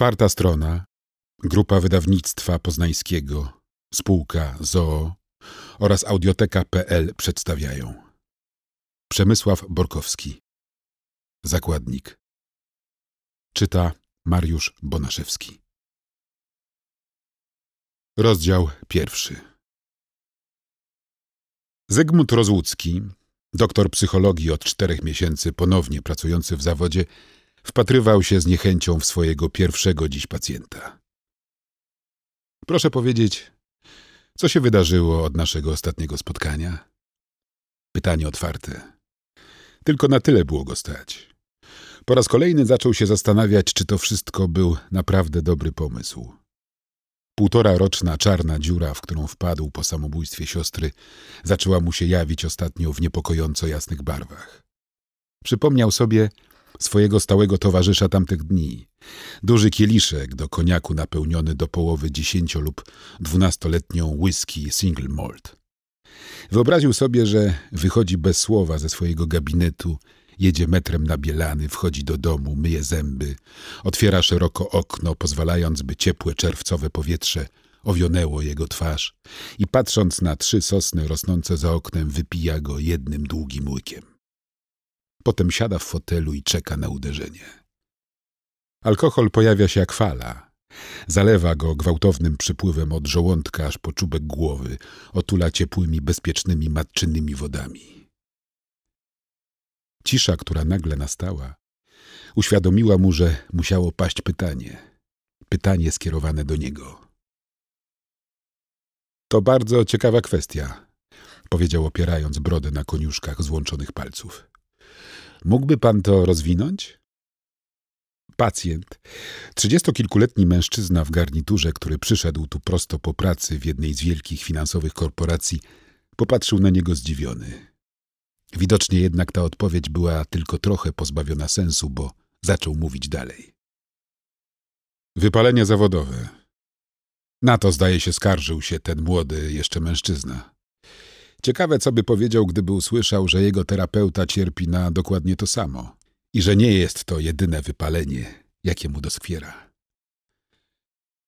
Czwarta strona. Grupa Wydawnictwa Poznańskiego, spółka ZOO oraz audioteka.pl przedstawiają Przemysław Borkowski Zakładnik Czyta Mariusz Bonaszewski Rozdział pierwszy Zygmunt Rozłucki, doktor psychologii od czterech miesięcy ponownie pracujący w zawodzie, Wpatrywał się z niechęcią w swojego pierwszego dziś pacjenta. Proszę powiedzieć, co się wydarzyło od naszego ostatniego spotkania? Pytanie otwarte. Tylko na tyle było go stać. Po raz kolejny zaczął się zastanawiać, czy to wszystko był naprawdę dobry pomysł. Półtora roczna czarna dziura, w którą wpadł po samobójstwie siostry, zaczęła mu się jawić ostatnio w niepokojąco jasnych barwach. Przypomniał sobie, swojego stałego towarzysza tamtych dni. Duży kieliszek do koniaku napełniony do połowy dziesięcio- lub dwunastoletnią whisky single malt. Wyobraził sobie, że wychodzi bez słowa ze swojego gabinetu, jedzie metrem na bielany, wchodzi do domu, myje zęby, otwiera szeroko okno, pozwalając, by ciepłe czerwcowe powietrze owionęło jego twarz i patrząc na trzy sosny rosnące za oknem, wypija go jednym długim łykiem. Potem siada w fotelu i czeka na uderzenie. Alkohol pojawia się jak fala. Zalewa go gwałtownym przypływem od żołądka aż po czubek głowy, otula ciepłymi, bezpiecznymi, matczynymi wodami. Cisza, która nagle nastała, uświadomiła mu, że musiało paść pytanie. Pytanie skierowane do niego. To bardzo ciekawa kwestia, powiedział opierając brodę na koniuszkach złączonych palców. Mógłby pan to rozwinąć? Pacjent, trzydziestokilkuletni mężczyzna w garniturze, który przyszedł tu prosto po pracy w jednej z wielkich finansowych korporacji, popatrzył na niego zdziwiony. Widocznie jednak ta odpowiedź była tylko trochę pozbawiona sensu, bo zaczął mówić dalej. Wypalenie zawodowe. Na to zdaje się skarżył się ten młody jeszcze mężczyzna. Ciekawe, co by powiedział, gdyby usłyszał, że jego terapeuta cierpi na dokładnie to samo i że nie jest to jedyne wypalenie, jakie mu doskwiera.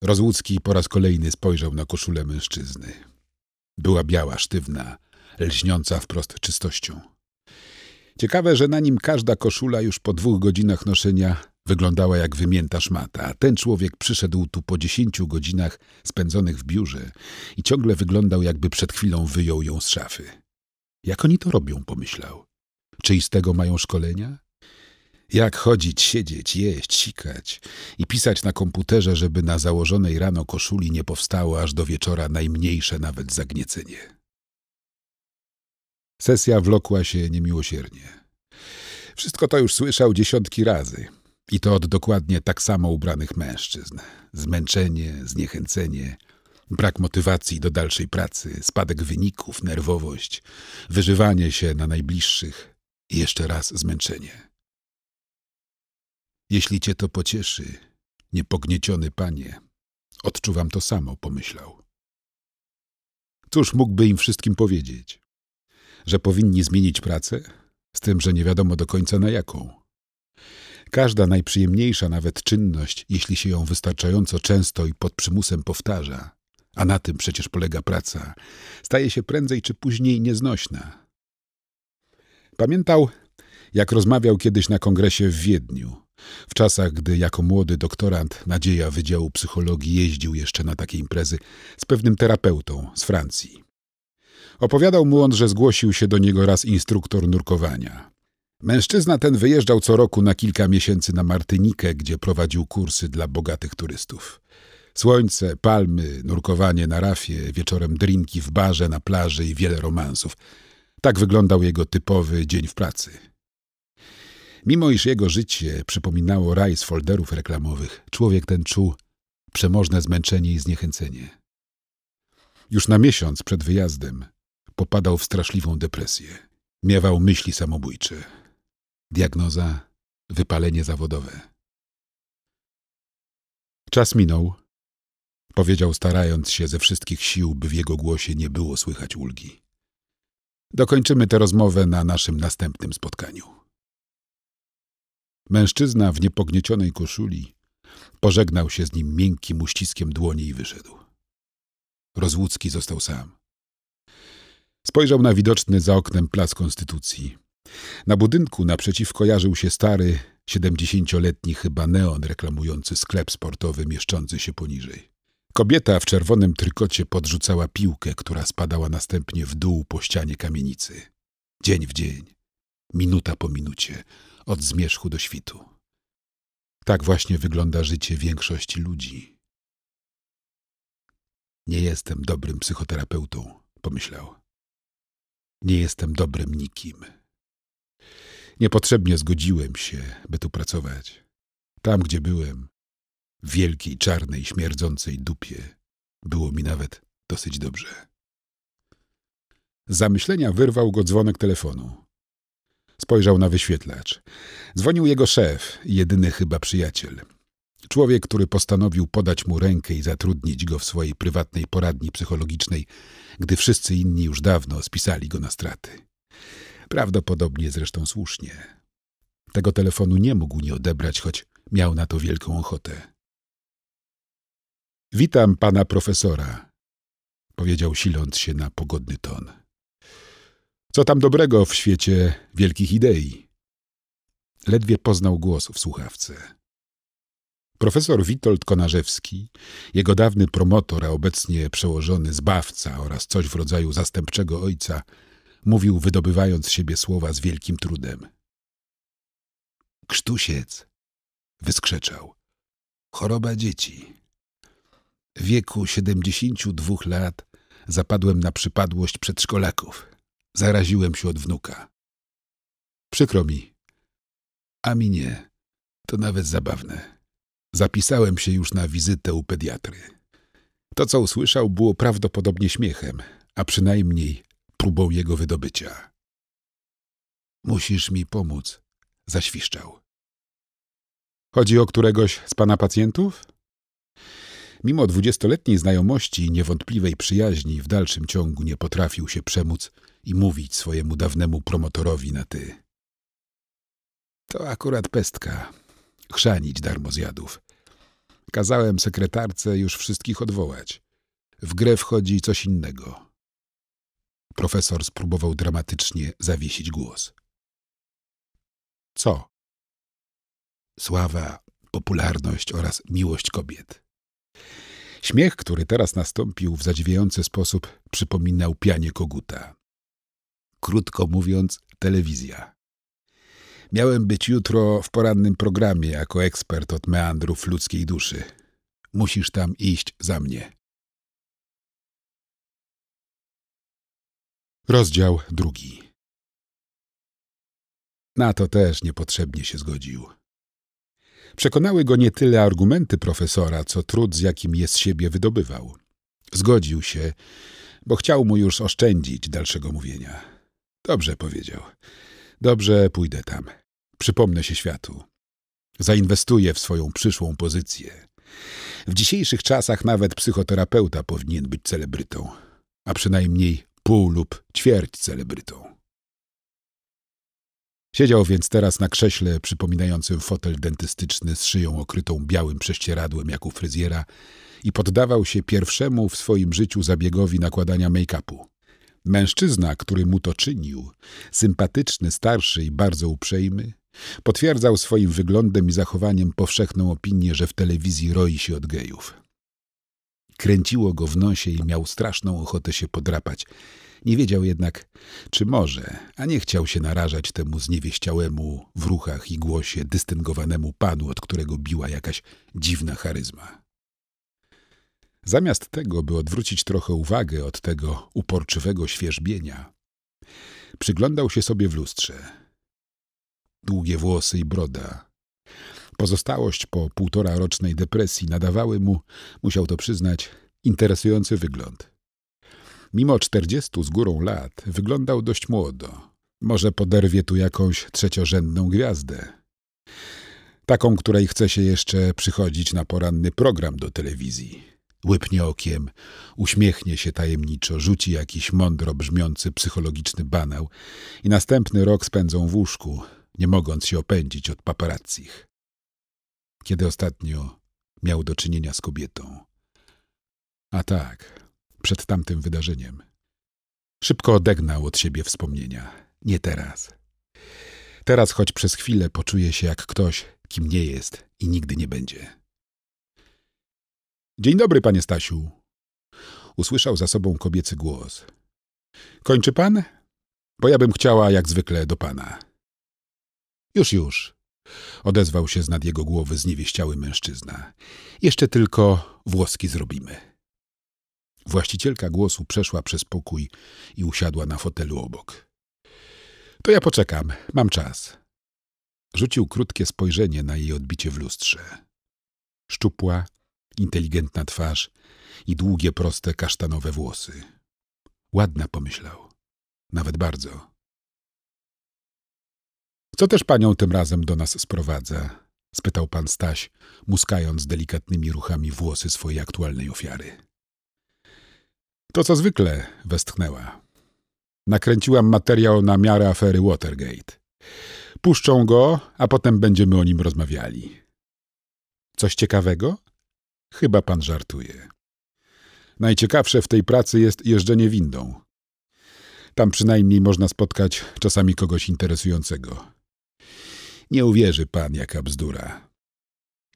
Rozłucki po raz kolejny spojrzał na koszulę mężczyzny. Była biała, sztywna, lśniąca wprost czystością. Ciekawe, że na nim każda koszula już po dwóch godzinach noszenia Wyglądała jak wymięta szmata, a ten człowiek przyszedł tu po dziesięciu godzinach spędzonych w biurze i ciągle wyglądał, jakby przed chwilą wyjął ją z szafy. Jak oni to robią, pomyślał. Czy i z tego mają szkolenia? Jak chodzić, siedzieć, jeść, sikać i pisać na komputerze, żeby na założonej rano koszuli nie powstało aż do wieczora najmniejsze nawet zagniecenie. Sesja wlokła się niemiłosiernie. Wszystko to już słyszał dziesiątki razy. I to od dokładnie tak samo ubranych mężczyzn. Zmęczenie, zniechęcenie, brak motywacji do dalszej pracy, spadek wyników, nerwowość, wyżywanie się na najbliższych i jeszcze raz zmęczenie. Jeśli cię to pocieszy, niepognieciony panie, odczuwam to samo, pomyślał. Cóż mógłby im wszystkim powiedzieć? Że powinni zmienić pracę? Z tym, że nie wiadomo do końca na jaką. Każda najprzyjemniejsza nawet czynność, jeśli się ją wystarczająco często i pod przymusem powtarza, a na tym przecież polega praca, staje się prędzej czy później nieznośna. Pamiętał, jak rozmawiał kiedyś na kongresie w Wiedniu, w czasach, gdy jako młody doktorant nadzieja Wydziału Psychologii jeździł jeszcze na takie imprezy z pewnym terapeutą z Francji. Opowiadał mu on, że zgłosił się do niego raz instruktor nurkowania. Mężczyzna ten wyjeżdżał co roku na kilka miesięcy na Martynikę, gdzie prowadził kursy dla bogatych turystów. Słońce, palmy, nurkowanie na rafie, wieczorem drinki w barze, na plaży i wiele romansów. Tak wyglądał jego typowy dzień w pracy. Mimo iż jego życie przypominało raj z folderów reklamowych, człowiek ten czuł przemożne zmęczenie i zniechęcenie. Już na miesiąc przed wyjazdem popadał w straszliwą depresję. Miewał myśli samobójcze. Diagnoza wypalenie zawodowe. Czas minął, powiedział starając się ze wszystkich sił, by w jego głosie nie było słychać ulgi. Dokończymy tę rozmowę na naszym następnym spotkaniu. Mężczyzna w niepogniecionej koszuli pożegnał się z nim miękkim uściskiem dłoni i wyszedł. Rozłódzki został sam. Spojrzał na widoczny za oknem plac Konstytucji – na budynku naprzeciwko jarzył się stary, siedemdziesięcioletni chyba neon reklamujący sklep sportowy mieszczący się poniżej. Kobieta w czerwonym trykocie podrzucała piłkę, która spadała następnie w dół po ścianie kamienicy. Dzień w dzień, minuta po minucie, od zmierzchu do świtu. Tak właśnie wygląda życie większości ludzi. Nie jestem dobrym psychoterapeutą, pomyślał. Nie jestem dobrym nikim. Niepotrzebnie zgodziłem się, by tu pracować. Tam, gdzie byłem, w wielkiej, czarnej, śmierdzącej dupie, było mi nawet dosyć dobrze. Z zamyślenia wyrwał go dzwonek telefonu. Spojrzał na wyświetlacz. Dzwonił jego szef, jedyny chyba przyjaciel. Człowiek, który postanowił podać mu rękę i zatrudnić go w swojej prywatnej poradni psychologicznej, gdy wszyscy inni już dawno spisali go na straty. Prawdopodobnie zresztą słusznie. Tego telefonu nie mógł nie odebrać, choć miał na to wielką ochotę. Witam pana profesora, powiedział siląc się na pogodny ton. Co tam dobrego w świecie wielkich idei? Ledwie poznał głos w słuchawce. Profesor Witold Konarzewski, jego dawny promotor, a obecnie przełożony zbawca oraz coś w rodzaju zastępczego ojca, Mówił, wydobywając z siebie słowa z wielkim trudem. Krztusiec, wyskrzeczał. Choroba dzieci. W wieku 72 lat zapadłem na przypadłość przedszkolaków. Zaraziłem się od wnuka. Przykro mi. A mi nie. To nawet zabawne. Zapisałem się już na wizytę u pediatry. To, co usłyszał, było prawdopodobnie śmiechem, a przynajmniej próbą jego wydobycia. Musisz mi pomóc, zaświszczał. Chodzi o któregoś z pana pacjentów? Mimo dwudziestoletniej znajomości i niewątpliwej przyjaźni w dalszym ciągu nie potrafił się przemóc i mówić swojemu dawnemu promotorowi na ty. To akurat pestka. Chrzanić darmozjadów. Kazałem sekretarce już wszystkich odwołać. W grę wchodzi coś innego. Profesor spróbował dramatycznie zawiesić głos. Co? Sława, popularność oraz miłość kobiet. Śmiech, który teraz nastąpił w zadziwiający sposób, przypominał pianie koguta. Krótko mówiąc, telewizja. Miałem być jutro w porannym programie jako ekspert od meandrów ludzkiej duszy. Musisz tam iść za mnie. Rozdział drugi. Na to też niepotrzebnie się zgodził. Przekonały go nie tyle argumenty profesora, co trud, z jakim je z siebie wydobywał. Zgodził się, bo chciał mu już oszczędzić dalszego mówienia. Dobrze powiedział. Dobrze pójdę tam. Przypomnę się światu. Zainwestuję w swoją przyszłą pozycję. W dzisiejszych czasach nawet psychoterapeuta powinien być celebrytą, a przynajmniej pół lub ćwierć celebrytą. Siedział więc teraz na krześle przypominającym fotel dentystyczny z szyją okrytą białym prześcieradłem jak u fryzjera i poddawał się pierwszemu w swoim życiu zabiegowi nakładania make-upu. Mężczyzna, który mu to czynił, sympatyczny, starszy i bardzo uprzejmy, potwierdzał swoim wyglądem i zachowaniem powszechną opinię, że w telewizji roi się od gejów. Kręciło go w nosie i miał straszną ochotę się podrapać. Nie wiedział jednak, czy może, a nie chciał się narażać temu zniewieściałemu w ruchach i głosie dystyngowanemu panu, od którego biła jakaś dziwna charyzma. Zamiast tego, by odwrócić trochę uwagę od tego uporczywego świeżbienia, przyglądał się sobie w lustrze. Długie włosy i broda, Pozostałość po półtora rocznej depresji nadawały mu, musiał to przyznać, interesujący wygląd. Mimo czterdziestu z górą lat wyglądał dość młodo. Może poderwie tu jakąś trzeciorzędną gwiazdę. Taką, której chce się jeszcze przychodzić na poranny program do telewizji. Łypnie okiem, uśmiechnie się tajemniczo, rzuci jakiś mądro brzmiący psychologiczny banał i następny rok spędzą w łóżku, nie mogąc się opędzić od paparazzich kiedy ostatnio miał do czynienia z kobietą. A tak, przed tamtym wydarzeniem. Szybko odegnał od siebie wspomnienia. Nie teraz. Teraz choć przez chwilę poczuje się jak ktoś, kim nie jest i nigdy nie będzie. Dzień dobry, panie Stasiu. Usłyszał za sobą kobiecy głos. Kończy pan? Bo ja bym chciała, jak zwykle, do pana. Już, już, Odezwał się z nad jego głowy zniewieściały mężczyzna. Jeszcze tylko włoski zrobimy. Właścicielka głosu przeszła przez pokój i usiadła na fotelu obok. To ja poczekam, mam czas. Rzucił krótkie spojrzenie na jej odbicie w lustrze. Szczupła, inteligentna twarz i długie, proste, kasztanowe włosy. Ładna, pomyślał. Nawet bardzo. Co też panią tym razem do nas sprowadza? spytał pan Staś, muskając delikatnymi ruchami włosy swojej aktualnej ofiary. To co zwykle, westchnęła. Nakręciłam materiał na miarę afery Watergate. Puszczą go, a potem będziemy o nim rozmawiali. Coś ciekawego? Chyba pan żartuje. Najciekawsze w tej pracy jest jeżdżenie windą. Tam przynajmniej można spotkać czasami kogoś interesującego. Nie uwierzy pan, jaka bzdura.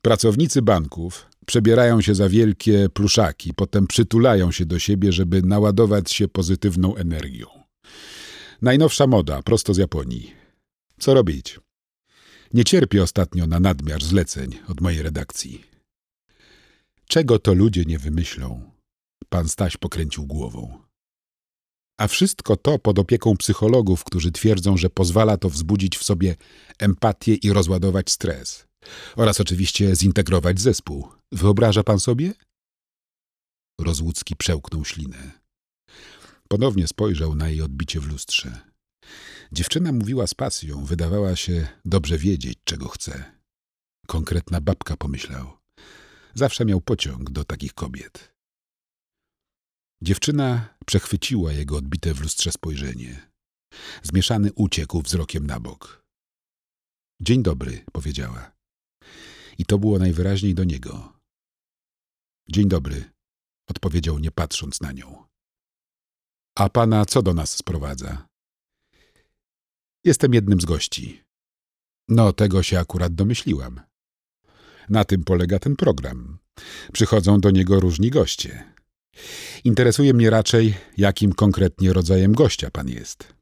Pracownicy banków przebierają się za wielkie pluszaki, potem przytulają się do siebie, żeby naładować się pozytywną energią. Najnowsza moda, prosto z Japonii. Co robić? Nie cierpię ostatnio na nadmiar zleceń od mojej redakcji. Czego to ludzie nie wymyślą? Pan Staś pokręcił głową. A wszystko to pod opieką psychologów, którzy twierdzą, że pozwala to wzbudzić w sobie empatię i rozładować stres. Oraz oczywiście zintegrować zespół. Wyobraża pan sobie? Rozłucki przełknął ślinę. Ponownie spojrzał na jej odbicie w lustrze. Dziewczyna mówiła z pasją, wydawała się dobrze wiedzieć, czego chce. Konkretna babka pomyślał. Zawsze miał pociąg do takich kobiet. Dziewczyna przechwyciła jego odbite w lustrze spojrzenie. Zmieszany uciekł wzrokiem na bok. Dzień dobry, powiedziała. I to było najwyraźniej do niego. Dzień dobry, odpowiedział nie patrząc na nią. A pana co do nas sprowadza? Jestem jednym z gości. No, tego się akurat domyśliłam. Na tym polega ten program. Przychodzą do niego różni goście. Interesuje mnie raczej, jakim konkretnie rodzajem gościa pan jest.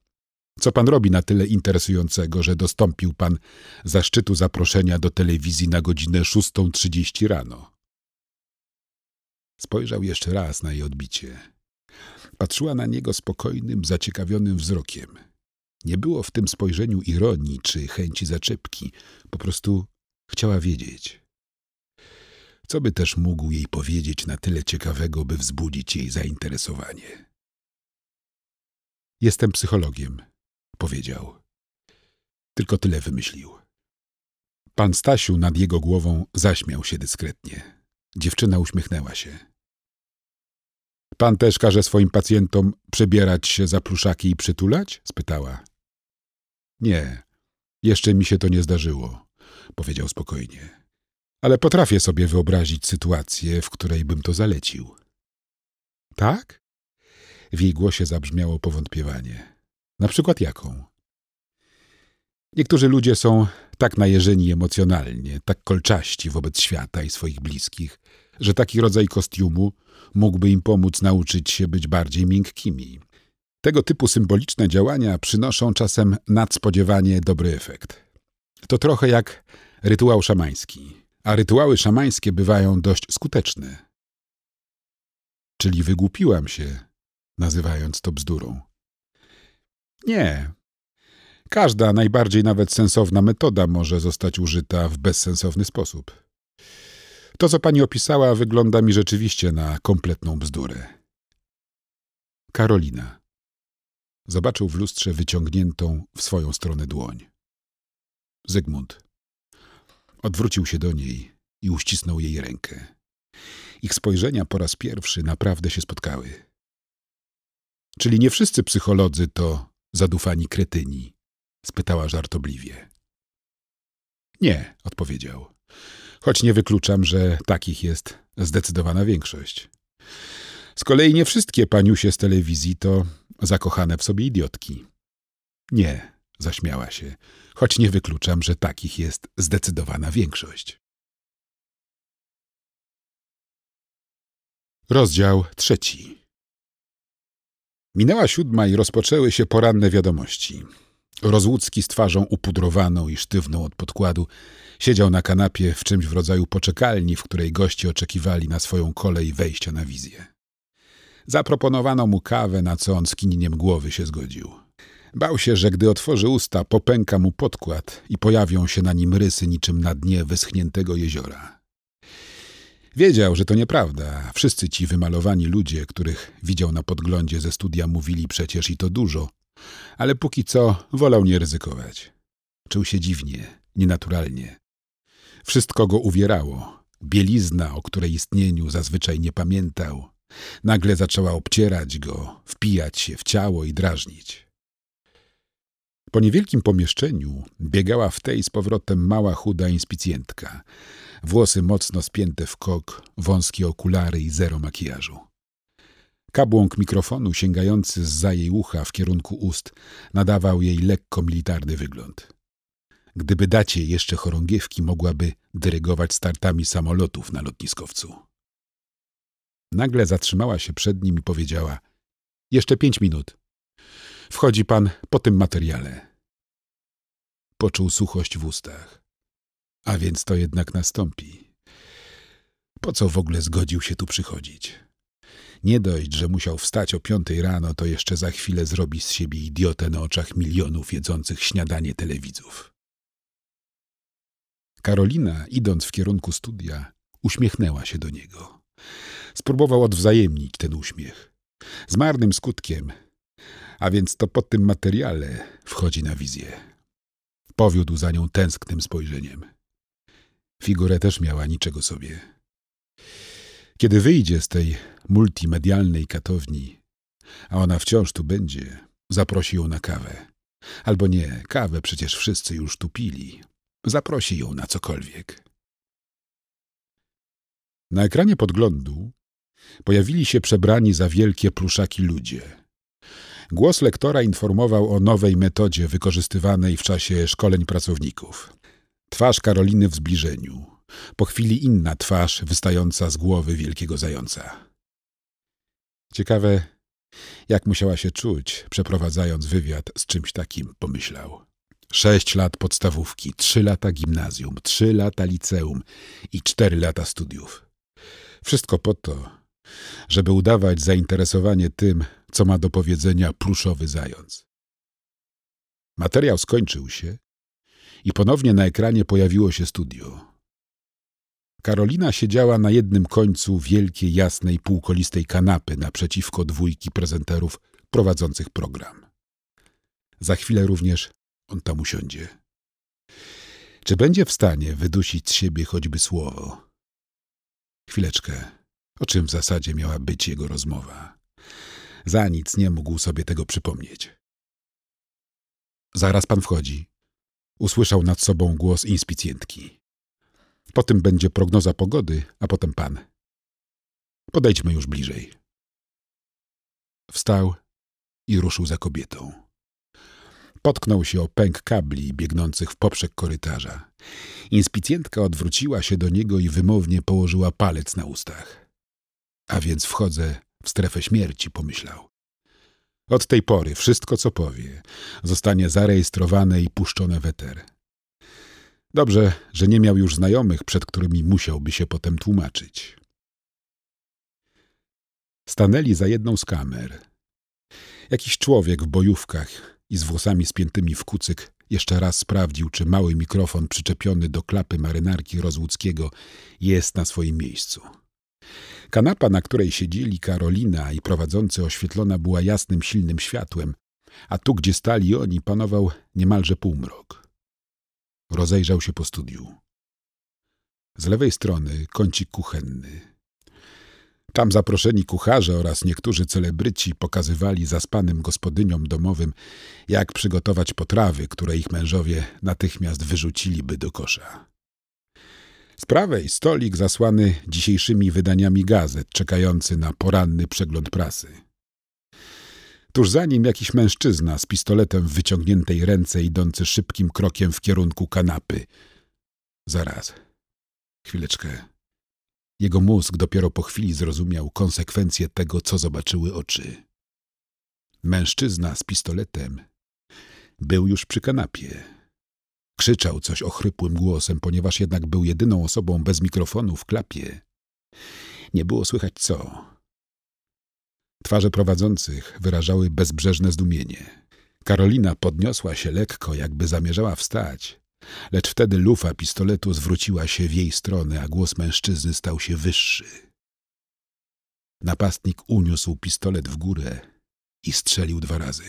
Co pan robi na tyle interesującego, że dostąpił pan zaszczytu zaproszenia do telewizji na godzinę 6.30 rano? Spojrzał jeszcze raz na jej odbicie. Patrzyła na niego spokojnym, zaciekawionym wzrokiem. Nie było w tym spojrzeniu ironii czy chęci zaczepki. Po prostu chciała wiedzieć co by też mógł jej powiedzieć na tyle ciekawego, by wzbudzić jej zainteresowanie. Jestem psychologiem, powiedział. Tylko tyle wymyślił. Pan Stasiu nad jego głową zaśmiał się dyskretnie. Dziewczyna uśmiechnęła się. Pan też każe swoim pacjentom przebierać się za pluszaki i przytulać? spytała. Nie, jeszcze mi się to nie zdarzyło, powiedział spokojnie ale potrafię sobie wyobrazić sytuację, w której bym to zalecił. Tak? W jej głosie zabrzmiało powątpiewanie. Na przykład jaką? Niektórzy ludzie są tak najeżeni emocjonalnie, tak kolczaści wobec świata i swoich bliskich, że taki rodzaj kostiumu mógłby im pomóc nauczyć się być bardziej miękkimi. Tego typu symboliczne działania przynoszą czasem nadspodziewanie dobry efekt. To trochę jak rytuał szamański a rytuały szamańskie bywają dość skuteczne. Czyli wygłupiłam się, nazywając to bzdurą. Nie. Każda, najbardziej nawet sensowna metoda może zostać użyta w bezsensowny sposób. To, co pani opisała, wygląda mi rzeczywiście na kompletną bzdurę. Karolina. Zobaczył w lustrze wyciągniętą w swoją stronę dłoń. Zygmunt. Odwrócił się do niej i uścisnął jej rękę. Ich spojrzenia po raz pierwszy naprawdę się spotkały. Czyli nie wszyscy psycholodzy to zadufani kretyni? spytała żartobliwie. Nie, odpowiedział. Choć nie wykluczam, że takich jest zdecydowana większość. Z kolei nie wszystkie paniusie z telewizji to zakochane w sobie idiotki. Nie, Zaśmiała się, choć nie wykluczam, że takich jest zdecydowana większość. Rozdział trzeci. Minęła siódma i rozpoczęły się poranne wiadomości. Rozłucki z twarzą upudrowaną i sztywną od podkładu siedział na kanapie w czymś w rodzaju poczekalni, w której goście oczekiwali na swoją kolej wejścia na wizję. Zaproponowano mu kawę, na co on skinieniem głowy się zgodził. Bał się, że gdy otworzy usta, popęka mu podkład i pojawią się na nim rysy niczym na dnie wyschniętego jeziora. Wiedział, że to nieprawda. Wszyscy ci wymalowani ludzie, których widział na podglądzie ze studia, mówili przecież i to dużo. Ale póki co wolał nie ryzykować. Czuł się dziwnie, nienaturalnie. Wszystko go uwierało. Bielizna, o której istnieniu zazwyczaj nie pamiętał, nagle zaczęła obcierać go, wpijać się w ciało i drażnić. Po niewielkim pomieszczeniu biegała w tej z powrotem mała, chuda inspicjentka. Włosy mocno spięte w kok, wąskie okulary i zero makijażu. Kabłąk mikrofonu sięgający za jej ucha w kierunku ust nadawał jej lekko militarny wygląd. Gdyby dacie jeszcze chorągiewki, mogłaby dyrygować startami samolotów na lotniskowcu. Nagle zatrzymała się przed nim i powiedziała – jeszcze pięć minut – Wchodzi pan po tym materiale. Poczuł suchość w ustach. A więc to jednak nastąpi. Po co w ogóle zgodził się tu przychodzić? Nie dość, że musiał wstać o piątej rano, to jeszcze za chwilę zrobi z siebie idiotę na oczach milionów jedzących śniadanie telewidzów. Karolina, idąc w kierunku studia, uśmiechnęła się do niego. Spróbował odwzajemnić ten uśmiech. Z marnym skutkiem a więc to po tym materiale wchodzi na wizję. Powiódł za nią tęsknym spojrzeniem. Figurę też miała niczego sobie. Kiedy wyjdzie z tej multimedialnej katowni, a ona wciąż tu będzie, zaprosi ją na kawę. Albo nie, kawę przecież wszyscy już tu pili. Zaprosi ją na cokolwiek. Na ekranie podglądu pojawili się przebrani za wielkie pluszaki ludzie – Głos lektora informował o nowej metodzie wykorzystywanej w czasie szkoleń pracowników. Twarz Karoliny w zbliżeniu. Po chwili inna twarz wystająca z głowy wielkiego zająca. Ciekawe, jak musiała się czuć, przeprowadzając wywiad z czymś takim, pomyślał. Sześć lat podstawówki, trzy lata gimnazjum, trzy lata liceum i cztery lata studiów. Wszystko po to, żeby udawać zainteresowanie tym, co ma do powiedzenia pluszowy zając. Materiał skończył się i ponownie na ekranie pojawiło się studio. Karolina siedziała na jednym końcu wielkiej, jasnej, półkolistej kanapy naprzeciwko dwójki prezenterów prowadzących program. Za chwilę również on tam usiądzie. Czy będzie w stanie wydusić z siebie choćby słowo? Chwileczkę. O czym w zasadzie miała być jego rozmowa? Za nic nie mógł sobie tego przypomnieć. Zaraz pan wchodzi. Usłyszał nad sobą głos inspicjentki. Potem będzie prognoza pogody, a potem pan. Podejdźmy już bliżej. Wstał i ruszył za kobietą. Potknął się o pęk kabli biegnących w poprzek korytarza. Inspicjentka odwróciła się do niego i wymownie położyła palec na ustach. A więc wchodzę w strefę śmierci, pomyślał. Od tej pory wszystko, co powie, zostanie zarejestrowane i puszczone w eter. Dobrze, że nie miał już znajomych, przed którymi musiałby się potem tłumaczyć. Stanęli za jedną z kamer. Jakiś człowiek w bojówkach i z włosami spiętymi w kucyk jeszcze raz sprawdził, czy mały mikrofon przyczepiony do klapy marynarki Rozłuckiego jest na swoim miejscu. Kanapa, na której siedzieli Karolina i prowadzący oświetlona była jasnym, silnym światłem, a tu, gdzie stali oni, panował niemalże półmrok. Rozejrzał się po studiu. Z lewej strony kącik kuchenny. Tam zaproszeni kucharze oraz niektórzy celebryci pokazywali zaspanym gospodyniom domowym, jak przygotować potrawy, które ich mężowie natychmiast wyrzuciliby do kosza. Z prawej stolik zasłany dzisiejszymi wydaniami gazet, czekający na poranny przegląd prasy. Tuż za nim jakiś mężczyzna z pistoletem w wyciągniętej ręce idący szybkim krokiem w kierunku kanapy. Zaraz. Chwileczkę. Jego mózg dopiero po chwili zrozumiał konsekwencje tego, co zobaczyły oczy. Mężczyzna z pistoletem był już przy kanapie. Krzyczał coś ochrypłym głosem, ponieważ jednak był jedyną osobą bez mikrofonu w klapie. Nie było słychać co. Twarze prowadzących wyrażały bezbrzeżne zdumienie. Karolina podniosła się lekko, jakby zamierzała wstać, lecz wtedy lufa pistoletu zwróciła się w jej stronę, a głos mężczyzny stał się wyższy. Napastnik uniósł pistolet w górę i strzelił dwa razy.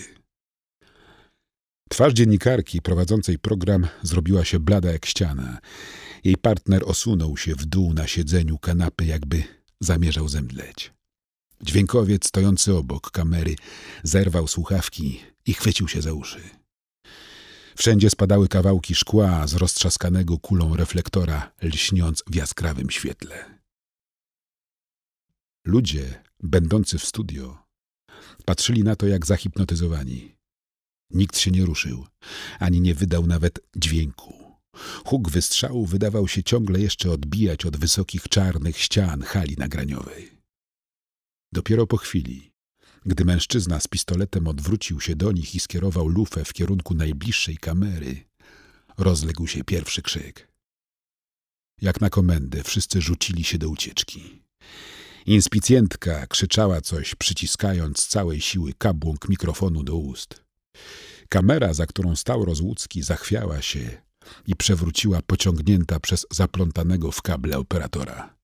Twarz dziennikarki prowadzącej program zrobiła się blada jak ściana. Jej partner osunął się w dół na siedzeniu kanapy, jakby zamierzał zemdleć. Dźwiękowiec stojący obok kamery zerwał słuchawki i chwycił się za uszy. Wszędzie spadały kawałki szkła z roztrzaskanego kulą reflektora, lśniąc w jaskrawym świetle. Ludzie, będący w studio, patrzyli na to jak zahipnotyzowani. Nikt się nie ruszył, ani nie wydał nawet dźwięku. Huk wystrzału wydawał się ciągle jeszcze odbijać od wysokich czarnych ścian hali nagraniowej. Dopiero po chwili, gdy mężczyzna z pistoletem odwrócił się do nich i skierował lufę w kierunku najbliższej kamery, rozległ się pierwszy krzyk. Jak na komendę wszyscy rzucili się do ucieczki. Inspicjentka krzyczała coś, przyciskając całej siły kabłąk mikrofonu do ust. Kamera, za którą stał Rozłucki, zachwiała się i przewróciła pociągnięta przez zaplątanego w kable operatora.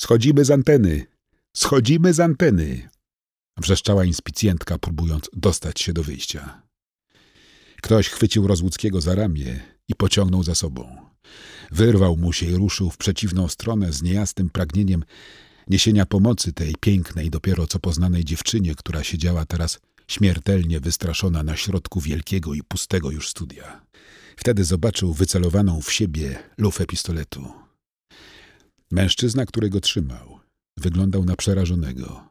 Schodzimy z anteny! Schodzimy z anteny! Wrzeszczała inspicjentka, próbując dostać się do wyjścia. Ktoś chwycił Rozłuckiego za ramię i pociągnął za sobą. Wyrwał mu się i ruszył w przeciwną stronę z niejasnym pragnieniem niesienia pomocy tej pięknej, dopiero co poznanej dziewczynie, która siedziała teraz śmiertelnie wystraszona na środku wielkiego i pustego już studia. Wtedy zobaczył wycelowaną w siebie lufę pistoletu. Mężczyzna, którego trzymał, wyglądał na przerażonego.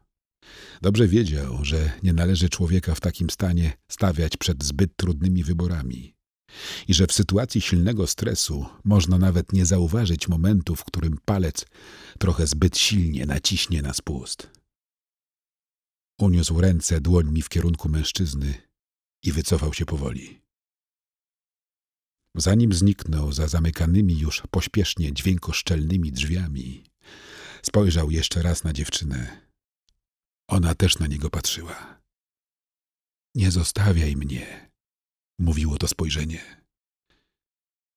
Dobrze wiedział, że nie należy człowieka w takim stanie stawiać przed zbyt trudnymi wyborami i że w sytuacji silnego stresu można nawet nie zauważyć momentu, w którym palec trochę zbyt silnie naciśnie na spust. Uniósł ręce dłońmi w kierunku mężczyzny i wycofał się powoli. Zanim zniknął za zamykanymi już pośpiesznie dźwiękoszczelnymi drzwiami, spojrzał jeszcze raz na dziewczynę. Ona też na niego patrzyła. Nie zostawiaj mnie, mówiło to spojrzenie.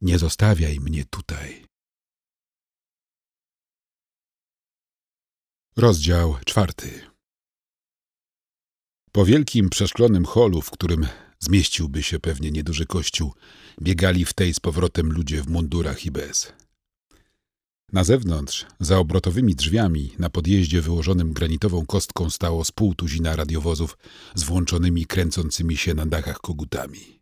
Nie zostawiaj mnie tutaj. Rozdział czwarty. Po wielkim przeszklonym holu, w którym zmieściłby się pewnie nieduży kościół, biegali w tej z powrotem ludzie w mundurach i bez. Na zewnątrz, za obrotowymi drzwiami, na podjeździe wyłożonym granitową kostką stało z pół tuzina radiowozów z włączonymi, kręcącymi się na dachach kogutami.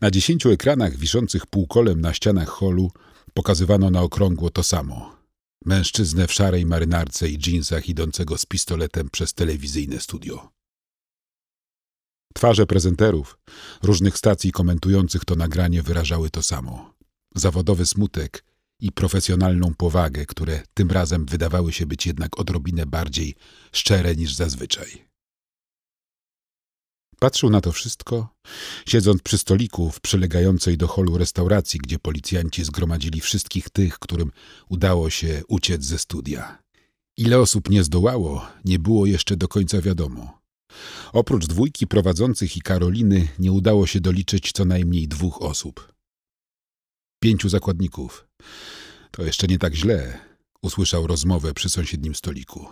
Na dziesięciu ekranach wiszących półkolem na ścianach holu pokazywano na okrągło to samo. Mężczyznę w szarej marynarce i dżinsach idącego z pistoletem przez telewizyjne studio. Twarze prezenterów różnych stacji komentujących to nagranie wyrażały to samo. Zawodowy smutek i profesjonalną powagę, które tym razem wydawały się być jednak odrobinę bardziej szczere niż zazwyczaj. Patrzył na to wszystko, siedząc przy stoliku w przylegającej do holu restauracji, gdzie policjanci zgromadzili wszystkich tych, którym udało się uciec ze studia. Ile osób nie zdołało, nie było jeszcze do końca wiadomo. Oprócz dwójki prowadzących i Karoliny nie udało się doliczyć co najmniej dwóch osób. Pięciu zakładników. To jeszcze nie tak źle, usłyszał rozmowę przy sąsiednim stoliku.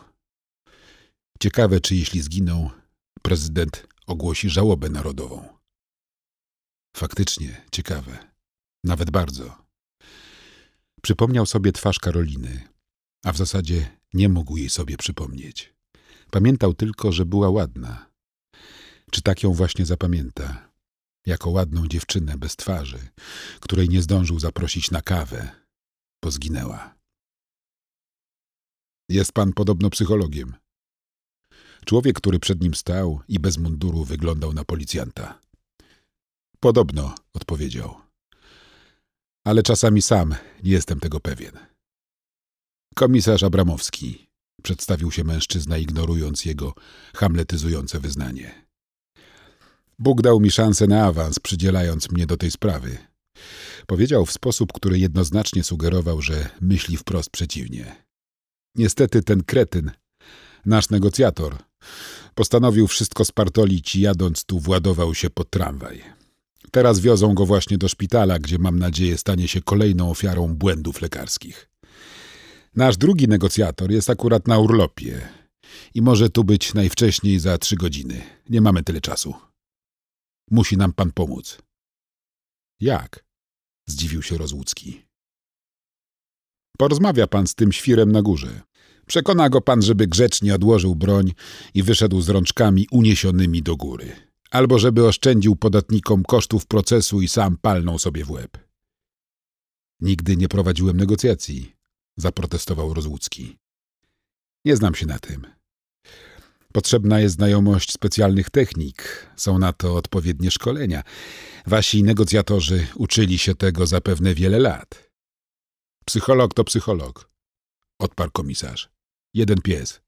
Ciekawe, czy jeśli zginą, prezydent ogłosi żałobę narodową. Faktycznie ciekawe. Nawet bardzo. Przypomniał sobie twarz Karoliny, a w zasadzie nie mógł jej sobie przypomnieć. Pamiętał tylko, że była ładna. Czy tak ją właśnie zapamięta? Jako ładną dziewczynę bez twarzy, której nie zdążył zaprosić na kawę, bo zginęła. Jest pan podobno psychologiem. Człowiek, który przed nim stał i bez munduru wyglądał na policjanta. Podobno, odpowiedział. Ale czasami sam nie jestem tego pewien. Komisarz Abramowski, Przedstawił się mężczyzna, ignorując jego hamletyzujące wyznanie. Bóg dał mi szansę na awans, przydzielając mnie do tej sprawy. Powiedział w sposób, który jednoznacznie sugerował, że myśli wprost przeciwnie. Niestety ten kretyn, nasz negocjator, postanowił wszystko spartolić i jadąc tu władował się pod tramwaj. Teraz wiozą go właśnie do szpitala, gdzie mam nadzieję stanie się kolejną ofiarą błędów lekarskich. Nasz drugi negocjator jest akurat na urlopie i może tu być najwcześniej za trzy godziny. Nie mamy tyle czasu. Musi nam pan pomóc. Jak? Zdziwił się Rozłucki. Porozmawia pan z tym świrem na górze. Przekona go pan, żeby grzecznie odłożył broń i wyszedł z rączkami uniesionymi do góry. Albo żeby oszczędził podatnikom kosztów procesu i sam palnął sobie w łeb. Nigdy nie prowadziłem negocjacji, zaprotestował Rozłucki. Nie znam się na tym. Potrzebna jest znajomość specjalnych technik, są na to odpowiednie szkolenia. Wasi negocjatorzy uczyli się tego zapewne wiele lat. Psycholog to psycholog, odparł komisarz. Jeden pies.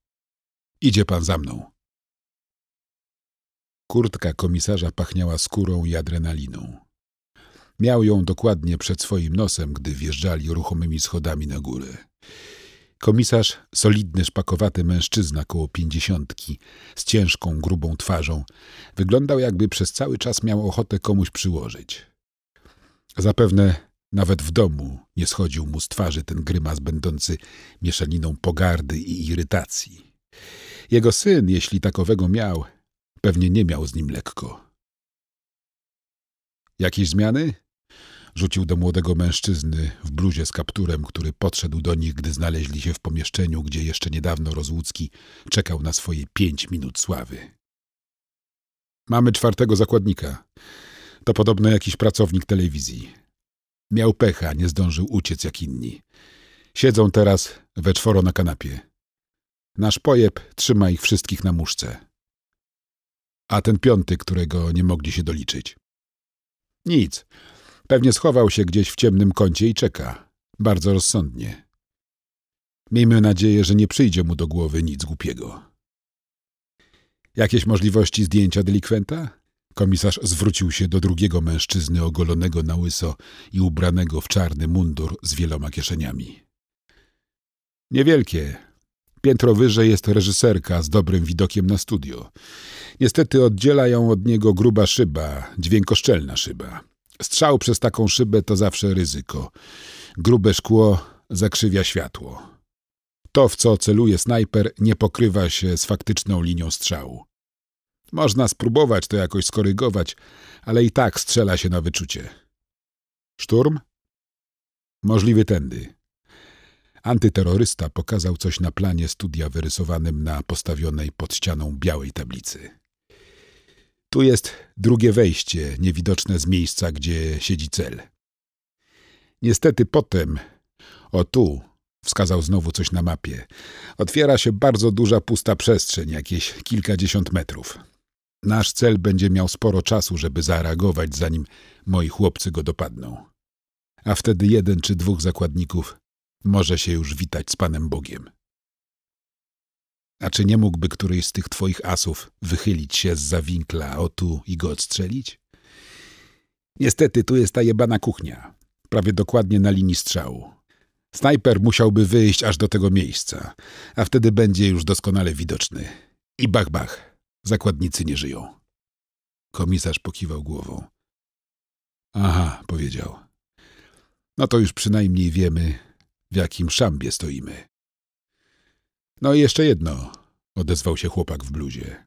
Idzie pan za mną. Kurtka komisarza pachniała skórą i adrenaliną. Miał ją dokładnie przed swoim nosem, gdy wjeżdżali ruchomymi schodami na górę. Komisarz, solidny, szpakowaty mężczyzna koło pięćdziesiątki, z ciężką, grubą twarzą, wyglądał jakby przez cały czas miał ochotę komuś przyłożyć. Zapewne nawet w domu nie schodził mu z twarzy ten grymas będący mieszaniną pogardy i irytacji. Jego syn, jeśli takowego miał, pewnie nie miał z nim lekko. Jakieś zmiany? Rzucił do młodego mężczyzny w bluzie z kapturem, który podszedł do nich, gdy znaleźli się w pomieszczeniu, gdzie jeszcze niedawno Rozłucki czekał na swoje pięć minut sławy. Mamy czwartego zakładnika. To podobno jakiś pracownik telewizji. Miał pecha, nie zdążył uciec jak inni. Siedzą teraz we czworo na kanapie. Nasz pojeb trzyma ich wszystkich na muszce. A ten piąty, którego nie mogli się doliczyć. Nic. Pewnie schował się gdzieś w ciemnym kącie i czeka. Bardzo rozsądnie. Miejmy nadzieję, że nie przyjdzie mu do głowy nic głupiego. Jakieś możliwości zdjęcia delikwenta? Komisarz zwrócił się do drugiego mężczyzny ogolonego na łyso i ubranego w czarny mundur z wieloma kieszeniami. Niewielkie. Piętro wyżej jest reżyserka z dobrym widokiem na studio. Niestety oddziela ją od niego gruba szyba, dźwiękoszczelna szyba. Strzał przez taką szybę to zawsze ryzyko. Grube szkło zakrzywia światło. To, w co celuje snajper, nie pokrywa się z faktyczną linią strzału. Można spróbować to jakoś skorygować, ale i tak strzela się na wyczucie. Szturm? Możliwy tędy. Antyterrorysta pokazał coś na planie studia wyrysowanym na postawionej pod ścianą białej tablicy. Tu jest drugie wejście, niewidoczne z miejsca, gdzie siedzi cel. Niestety potem, o tu, wskazał znowu coś na mapie, otwiera się bardzo duża pusta przestrzeń, jakieś kilkadziesiąt metrów. Nasz cel będzie miał sporo czasu, żeby zareagować, zanim moi chłopcy go dopadną. A wtedy jeden czy dwóch zakładników może się już witać z Panem Bogiem. A czy nie mógłby któryś z tych twoich asów wychylić się z zawinkla o tu i go odstrzelić? Niestety, tu jest ta jebana kuchnia. Prawie dokładnie na linii strzału. Snajper musiałby wyjść aż do tego miejsca, a wtedy będzie już doskonale widoczny. I bach, bach. Zakładnicy nie żyją. Komisarz pokiwał głową. Aha, powiedział. No to już przynajmniej wiemy, w jakim szambie stoimy. No i jeszcze jedno, odezwał się chłopak w bluzie.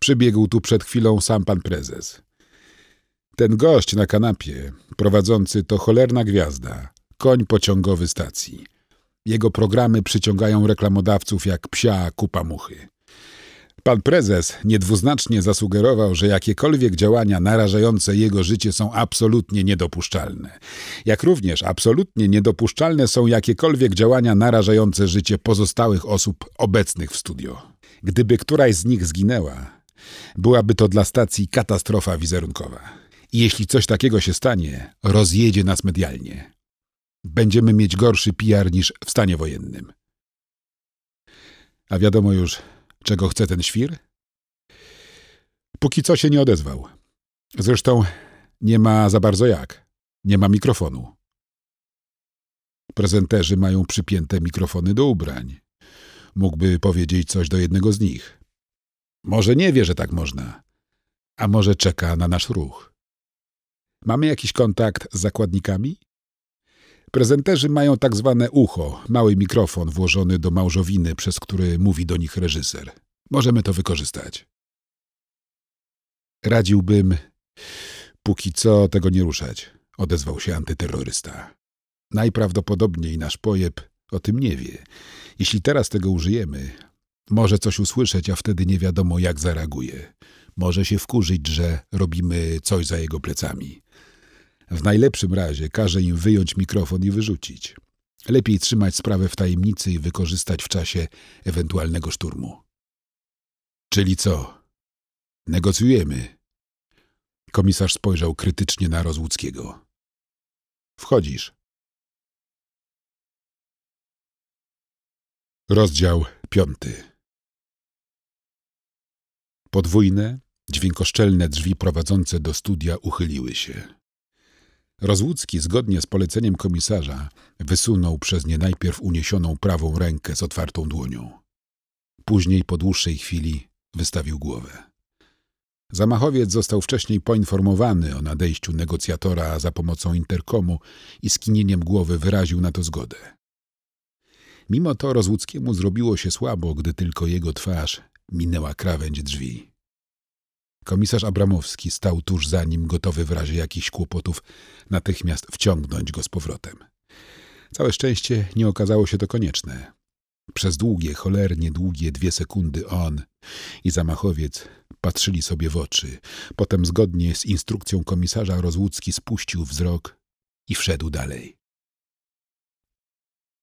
Przybiegł tu przed chwilą sam pan prezes. Ten gość na kanapie, prowadzący to cholerna gwiazda, koń pociągowy stacji. Jego programy przyciągają reklamodawców jak psia kupa muchy. Pan prezes niedwuznacznie zasugerował, że jakiekolwiek działania narażające jego życie są absolutnie niedopuszczalne. Jak również absolutnie niedopuszczalne są jakiekolwiek działania narażające życie pozostałych osób obecnych w studio. Gdyby któraś z nich zginęła, byłaby to dla stacji katastrofa wizerunkowa. I jeśli coś takiego się stanie, rozjedzie nas medialnie. Będziemy mieć gorszy PR niż w stanie wojennym. A wiadomo już, Czego chce ten świr? Póki co się nie odezwał. Zresztą nie ma za bardzo jak. Nie ma mikrofonu. Prezenterzy mają przypięte mikrofony do ubrań. Mógłby powiedzieć coś do jednego z nich. Może nie wie, że tak można. A może czeka na nasz ruch. Mamy jakiś kontakt z zakładnikami? Prezenterzy mają tak zwane ucho, mały mikrofon włożony do małżowiny, przez który mówi do nich reżyser. Możemy to wykorzystać. Radziłbym, póki co tego nie ruszać, odezwał się antyterrorysta. Najprawdopodobniej nasz pojeb o tym nie wie. Jeśli teraz tego użyjemy, może coś usłyszeć, a wtedy nie wiadomo, jak zareaguje. Może się wkurzyć, że robimy coś za jego plecami. W najlepszym razie każe im wyjąć mikrofon i wyrzucić. Lepiej trzymać sprawę w tajemnicy i wykorzystać w czasie ewentualnego szturmu. Czyli co? Negocjujemy. Komisarz spojrzał krytycznie na Rozłuckiego. Wchodzisz. Rozdział piąty. Podwójne, dźwiękoszczelne drzwi prowadzące do studia uchyliły się. Rozłucki, zgodnie z poleceniem komisarza, wysunął przez nie najpierw uniesioną prawą rękę z otwartą dłonią. Później, po dłuższej chwili, wystawił głowę. Zamachowiec został wcześniej poinformowany o nadejściu negocjatora za pomocą interkomu i skinieniem głowy wyraził na to zgodę. Mimo to Rozłuckiemu zrobiło się słabo, gdy tylko jego twarz minęła krawędź drzwi. Komisarz Abramowski stał tuż za nim, gotowy w razie jakichś kłopotów natychmiast wciągnąć go z powrotem. Całe szczęście nie okazało się to konieczne. Przez długie, cholernie długie dwie sekundy on i zamachowiec patrzyli sobie w oczy. Potem zgodnie z instrukcją komisarza Rozłucki spuścił wzrok i wszedł dalej.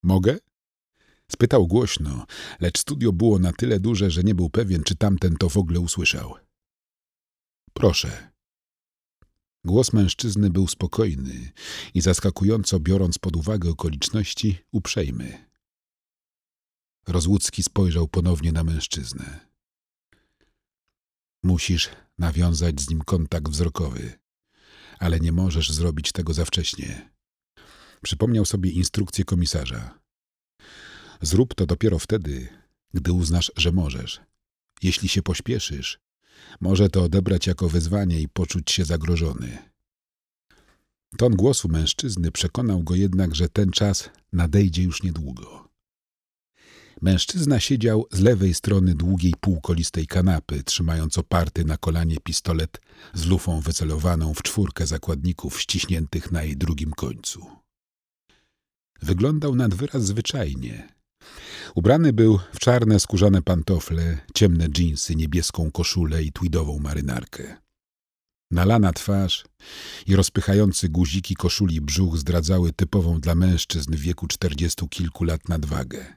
Mogę? Spytał głośno, lecz studio było na tyle duże, że nie był pewien, czy tamten to w ogóle usłyszał. Proszę. Głos mężczyzny był spokojny i zaskakująco, biorąc pod uwagę okoliczności, uprzejmy. Rozłódzki spojrzał ponownie na mężczyznę. Musisz nawiązać z nim kontakt wzrokowy, ale nie możesz zrobić tego za wcześnie. Przypomniał sobie instrukcję komisarza. Zrób to dopiero wtedy, gdy uznasz, że możesz. Jeśli się pośpieszysz, może to odebrać jako wyzwanie i poczuć się zagrożony. Ton głosu mężczyzny przekonał go jednak, że ten czas nadejdzie już niedługo. Mężczyzna siedział z lewej strony długiej półkolistej kanapy, trzymając oparty na kolanie pistolet z lufą wycelowaną w czwórkę zakładników ściśniętych na jej drugim końcu. Wyglądał nad wyraz zwyczajnie, Ubrany był w czarne skórzane pantofle, ciemne dżinsy, niebieską koszulę i tweedową marynarkę. Nalana twarz i rozpychający guziki koszuli brzuch zdradzały typową dla mężczyzn w wieku czterdziestu kilku lat nadwagę.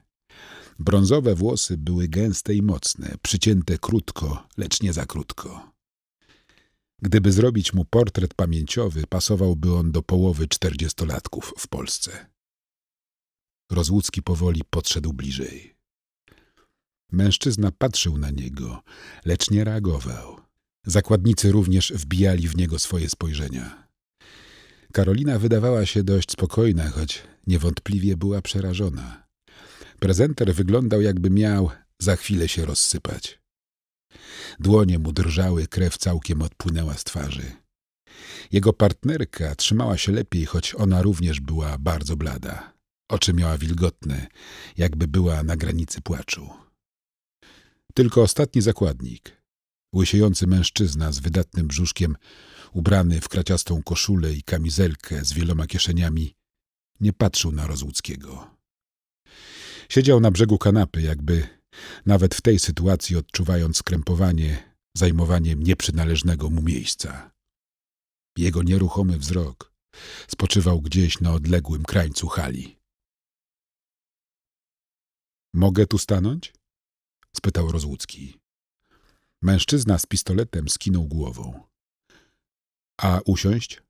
Brązowe włosy były gęste i mocne, przycięte krótko, lecz nie za krótko. Gdyby zrobić mu portret pamięciowy, pasowałby on do połowy czterdziestolatków w Polsce. Rozłucki powoli podszedł bliżej. Mężczyzna patrzył na niego, lecz nie reagował. Zakładnicy również wbijali w niego swoje spojrzenia. Karolina wydawała się dość spokojna, choć niewątpliwie była przerażona. Prezenter wyglądał, jakby miał za chwilę się rozsypać. Dłonie mu drżały, krew całkiem odpłynęła z twarzy. Jego partnerka trzymała się lepiej, choć ona również była bardzo blada. Oczy miała wilgotne, jakby była na granicy płaczu. Tylko ostatni zakładnik, łysiejący mężczyzna z wydatnym brzuszkiem, ubrany w kraciastą koszulę i kamizelkę z wieloma kieszeniami, nie patrzył na Rozłuckiego. Siedział na brzegu kanapy, jakby nawet w tej sytuacji odczuwając skrępowanie zajmowaniem nieprzynależnego mu miejsca. Jego nieruchomy wzrok spoczywał gdzieś na odległym krańcu hali. Mogę tu stanąć? spytał Rozłucki. Mężczyzna z pistoletem skinął głową. A usiąść?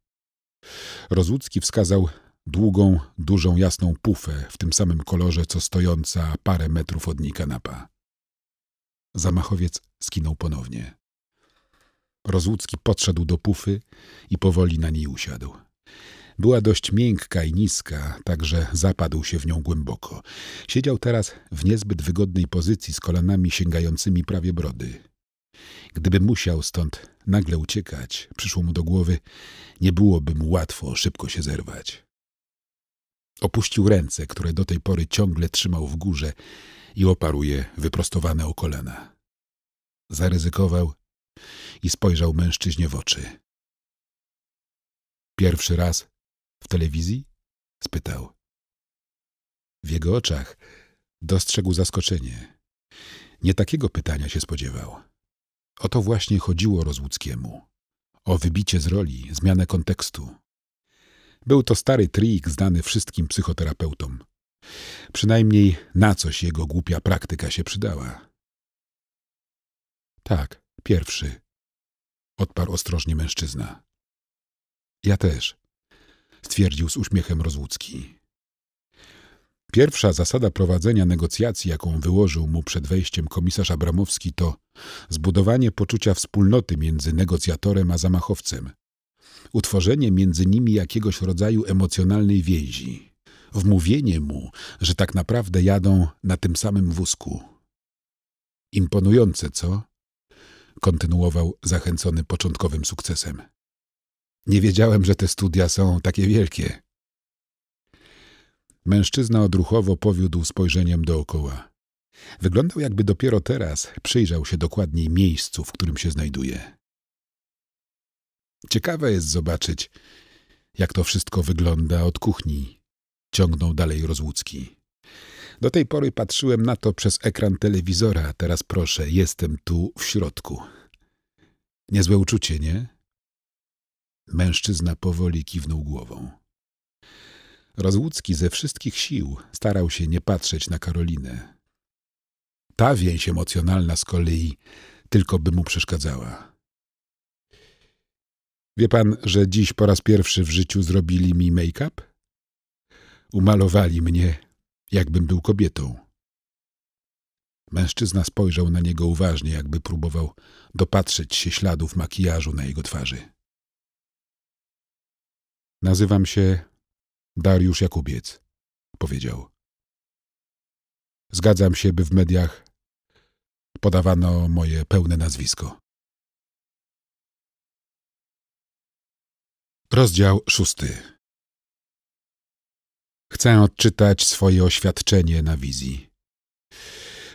Rozłucki wskazał długą, dużą, jasną pufę w tym samym kolorze, co stojąca parę metrów od niej kanapa. Zamachowiec skinął ponownie. Rozłucki podszedł do pufy i powoli na niej usiadł. Była dość miękka i niska, także zapadł się w nią głęboko. Siedział teraz w niezbyt wygodnej pozycji z kolanami sięgającymi prawie brody. Gdyby musiał stąd nagle uciekać, przyszło mu do głowy, nie byłoby mu łatwo szybko się zerwać. Opuścił ręce, które do tej pory ciągle trzymał w górze i oparł je wyprostowane o kolana. Zaryzykował i spojrzał mężczyźnie w oczy. Pierwszy raz w telewizji? spytał. W jego oczach dostrzegł zaskoczenie. Nie takiego pytania się spodziewał. O to właśnie chodziło Rozłuckiemu. O wybicie z roli, zmianę kontekstu. Był to stary trik znany wszystkim psychoterapeutom. Przynajmniej na coś jego głupia praktyka się przydała. Tak, pierwszy, odparł ostrożnie mężczyzna. Ja też stwierdził z uśmiechem Rozłucki. Pierwsza zasada prowadzenia negocjacji, jaką wyłożył mu przed wejściem komisarz Abramowski, to zbudowanie poczucia wspólnoty między negocjatorem a zamachowcem, utworzenie między nimi jakiegoś rodzaju emocjonalnej więzi, wmówienie mu, że tak naprawdę jadą na tym samym wózku. Imponujące, co? kontynuował zachęcony początkowym sukcesem. Nie wiedziałem, że te studia są takie wielkie. Mężczyzna odruchowo powiódł spojrzeniem dookoła. Wyglądał jakby dopiero teraz przyjrzał się dokładniej miejscu, w którym się znajduje. Ciekawe jest zobaczyć, jak to wszystko wygląda od kuchni. Ciągnął dalej Rozłucki. Do tej pory patrzyłem na to przez ekran telewizora, teraz proszę, jestem tu w środku. Niezłe uczucie, nie? Mężczyzna powoli kiwnął głową. Rozłucki ze wszystkich sił starał się nie patrzeć na Karolinę. Ta więź emocjonalna z kolei tylko by mu przeszkadzała. Wie pan, że dziś po raz pierwszy w życiu zrobili mi make-up? Umalowali mnie, jakbym był kobietą. Mężczyzna spojrzał na niego uważnie, jakby próbował dopatrzeć się śladów makijażu na jego twarzy. Nazywam się Dariusz Jakubiec, powiedział. Zgadzam się, by w mediach podawano moje pełne nazwisko. Rozdział szósty. Chcę odczytać swoje oświadczenie na wizji.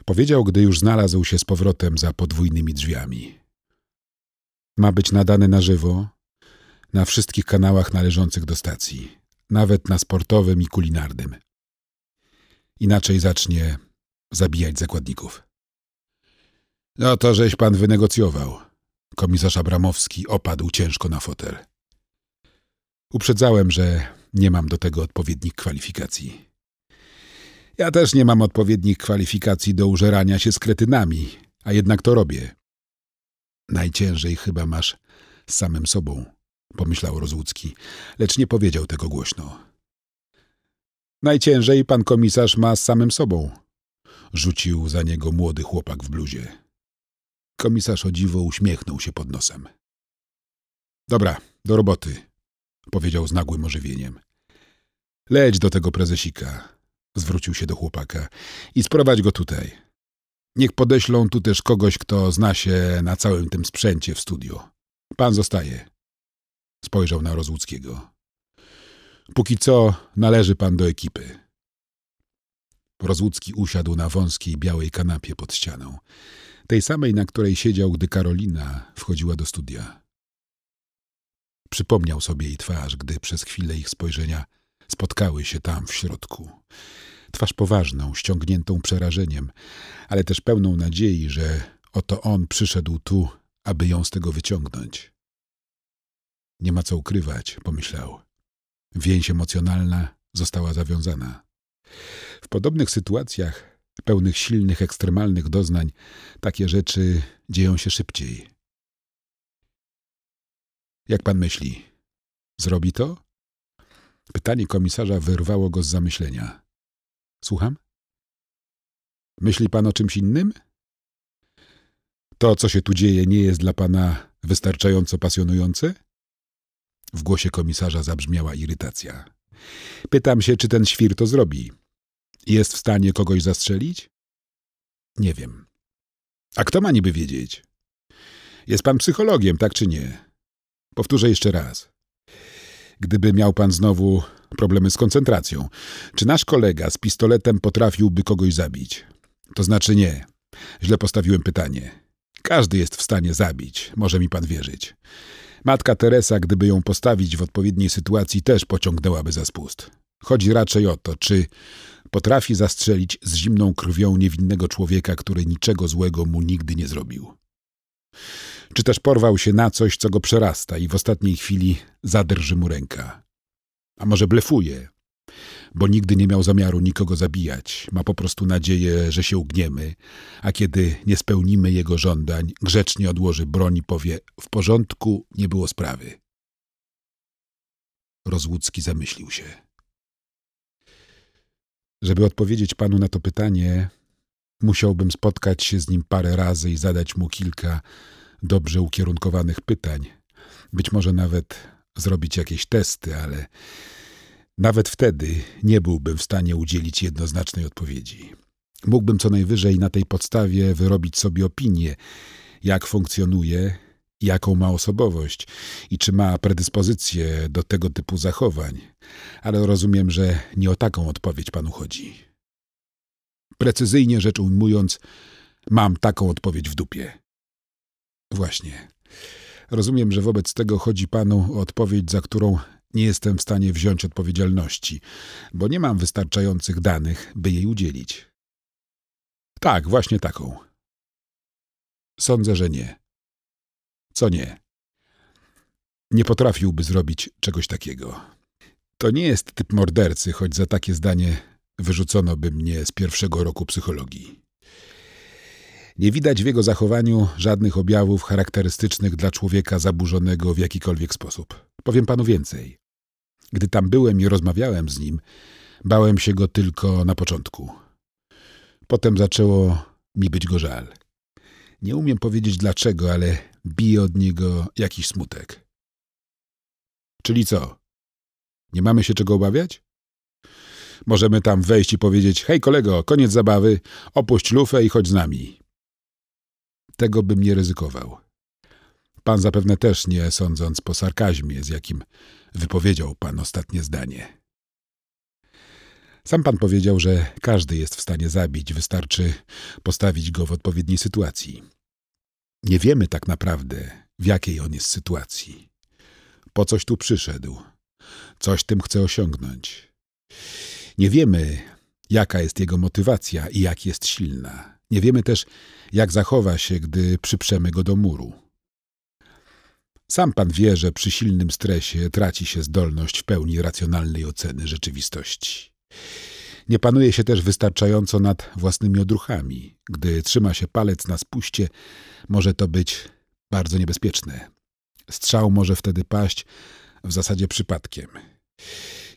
Powiedział, gdy już znalazł się z powrotem za podwójnymi drzwiami. Ma być nadany na żywo, na wszystkich kanałach należących do stacji, nawet na sportowym i kulinarnym. Inaczej zacznie zabijać zakładników. No to żeś pan wynegocjował. Komisarz Abramowski opadł ciężko na fotel. Uprzedzałem, że nie mam do tego odpowiednich kwalifikacji. Ja też nie mam odpowiednich kwalifikacji do użerania się z kretynami, a jednak to robię. Najciężej chyba masz z samym sobą pomyślał Rozłucki, lecz nie powiedział tego głośno. Najciężej pan komisarz ma z samym sobą, rzucił za niego młody chłopak w bluzie. Komisarz o dziwo uśmiechnął się pod nosem. Dobra, do roboty, powiedział z nagłym ożywieniem. Leć do tego prezesika, zwrócił się do chłopaka, i sprowadź go tutaj. Niech podeślą tu też kogoś, kto zna się na całym tym sprzęcie w studio. Pan zostaje. Spojrzał na Rozłuckiego. Póki co należy pan do ekipy. Rozłucki usiadł na wąskiej, białej kanapie pod ścianą. Tej samej, na której siedział, gdy Karolina wchodziła do studia. Przypomniał sobie jej twarz, gdy przez chwilę ich spojrzenia spotkały się tam w środku. Twarz poważną, ściągniętą przerażeniem, ale też pełną nadziei, że oto on przyszedł tu, aby ją z tego wyciągnąć. Nie ma co ukrywać, pomyślał. Więź emocjonalna została zawiązana. W podobnych sytuacjach, pełnych silnych, ekstremalnych doznań, takie rzeczy dzieją się szybciej. Jak pan myśli? Zrobi to? Pytanie komisarza wyrwało go z zamyślenia. Słucham? Myśli pan o czymś innym? To, co się tu dzieje, nie jest dla pana wystarczająco pasjonujące? W głosie komisarza zabrzmiała irytacja. Pytam się, czy ten świr to zrobi. Jest w stanie kogoś zastrzelić? Nie wiem. A kto ma niby wiedzieć? Jest pan psychologiem, tak czy nie? Powtórzę jeszcze raz. Gdyby miał pan znowu problemy z koncentracją, czy nasz kolega z pistoletem potrafiłby kogoś zabić? To znaczy nie. Źle postawiłem pytanie. Każdy jest w stanie zabić, może mi pan wierzyć. Matka Teresa, gdyby ją postawić w odpowiedniej sytuacji, też pociągnęłaby za spust. Chodzi raczej o to, czy potrafi zastrzelić z zimną krwią niewinnego człowieka, który niczego złego mu nigdy nie zrobił. Czy też porwał się na coś, co go przerasta i w ostatniej chwili zadrży mu ręka. A może blefuje, bo nigdy nie miał zamiaru nikogo zabijać. Ma po prostu nadzieję, że się ugniemy, a kiedy nie spełnimy jego żądań, grzecznie odłoży broń i powie: W porządku, nie było sprawy. Rozłódzki zamyślił się. Żeby odpowiedzieć panu na to pytanie, musiałbym spotkać się z nim parę razy i zadać mu kilka dobrze ukierunkowanych pytań. Być może nawet zrobić jakieś testy, ale nawet wtedy nie byłbym w stanie udzielić jednoznacznej odpowiedzi. Mógłbym co najwyżej na tej podstawie wyrobić sobie opinię, jak funkcjonuje, jaką ma osobowość i czy ma predyspozycję do tego typu zachowań, ale rozumiem, że nie o taką odpowiedź panu chodzi. Precyzyjnie rzecz ujmując, mam taką odpowiedź w dupie. Właśnie. Rozumiem, że wobec tego chodzi panu o odpowiedź, za którą nie jestem w stanie wziąć odpowiedzialności, bo nie mam wystarczających danych, by jej udzielić. Tak, właśnie taką. Sądzę, że nie. Co nie? Nie potrafiłby zrobić czegoś takiego. To nie jest typ mordercy, choć za takie zdanie wyrzucono by mnie z pierwszego roku psychologii. Nie widać w jego zachowaniu żadnych objawów charakterystycznych dla człowieka zaburzonego w jakikolwiek sposób. Powiem panu więcej. Gdy tam byłem i rozmawiałem z nim, bałem się go tylko na początku. Potem zaczęło mi być go żal. Nie umiem powiedzieć dlaczego, ale bije od niego jakiś smutek. Czyli co? Nie mamy się czego obawiać? Możemy tam wejść i powiedzieć, hej kolego, koniec zabawy, opuść lufę i chodź z nami. Tego bym nie ryzykował. Pan zapewne też nie, sądząc po sarkazmie, z jakim wypowiedział pan ostatnie zdanie. Sam pan powiedział, że każdy jest w stanie zabić, wystarczy postawić go w odpowiedniej sytuacji. Nie wiemy tak naprawdę, w jakiej on jest sytuacji. Po coś tu przyszedł, coś tym chce osiągnąć. Nie wiemy, jaka jest jego motywacja i jak jest silna. Nie wiemy też, jak zachowa się, gdy przyprzemy go do muru. Sam pan wie, że przy silnym stresie traci się zdolność w pełni racjonalnej oceny rzeczywistości. Nie panuje się też wystarczająco nad własnymi odruchami. Gdy trzyma się palec na spuście, może to być bardzo niebezpieczne. Strzał może wtedy paść w zasadzie przypadkiem.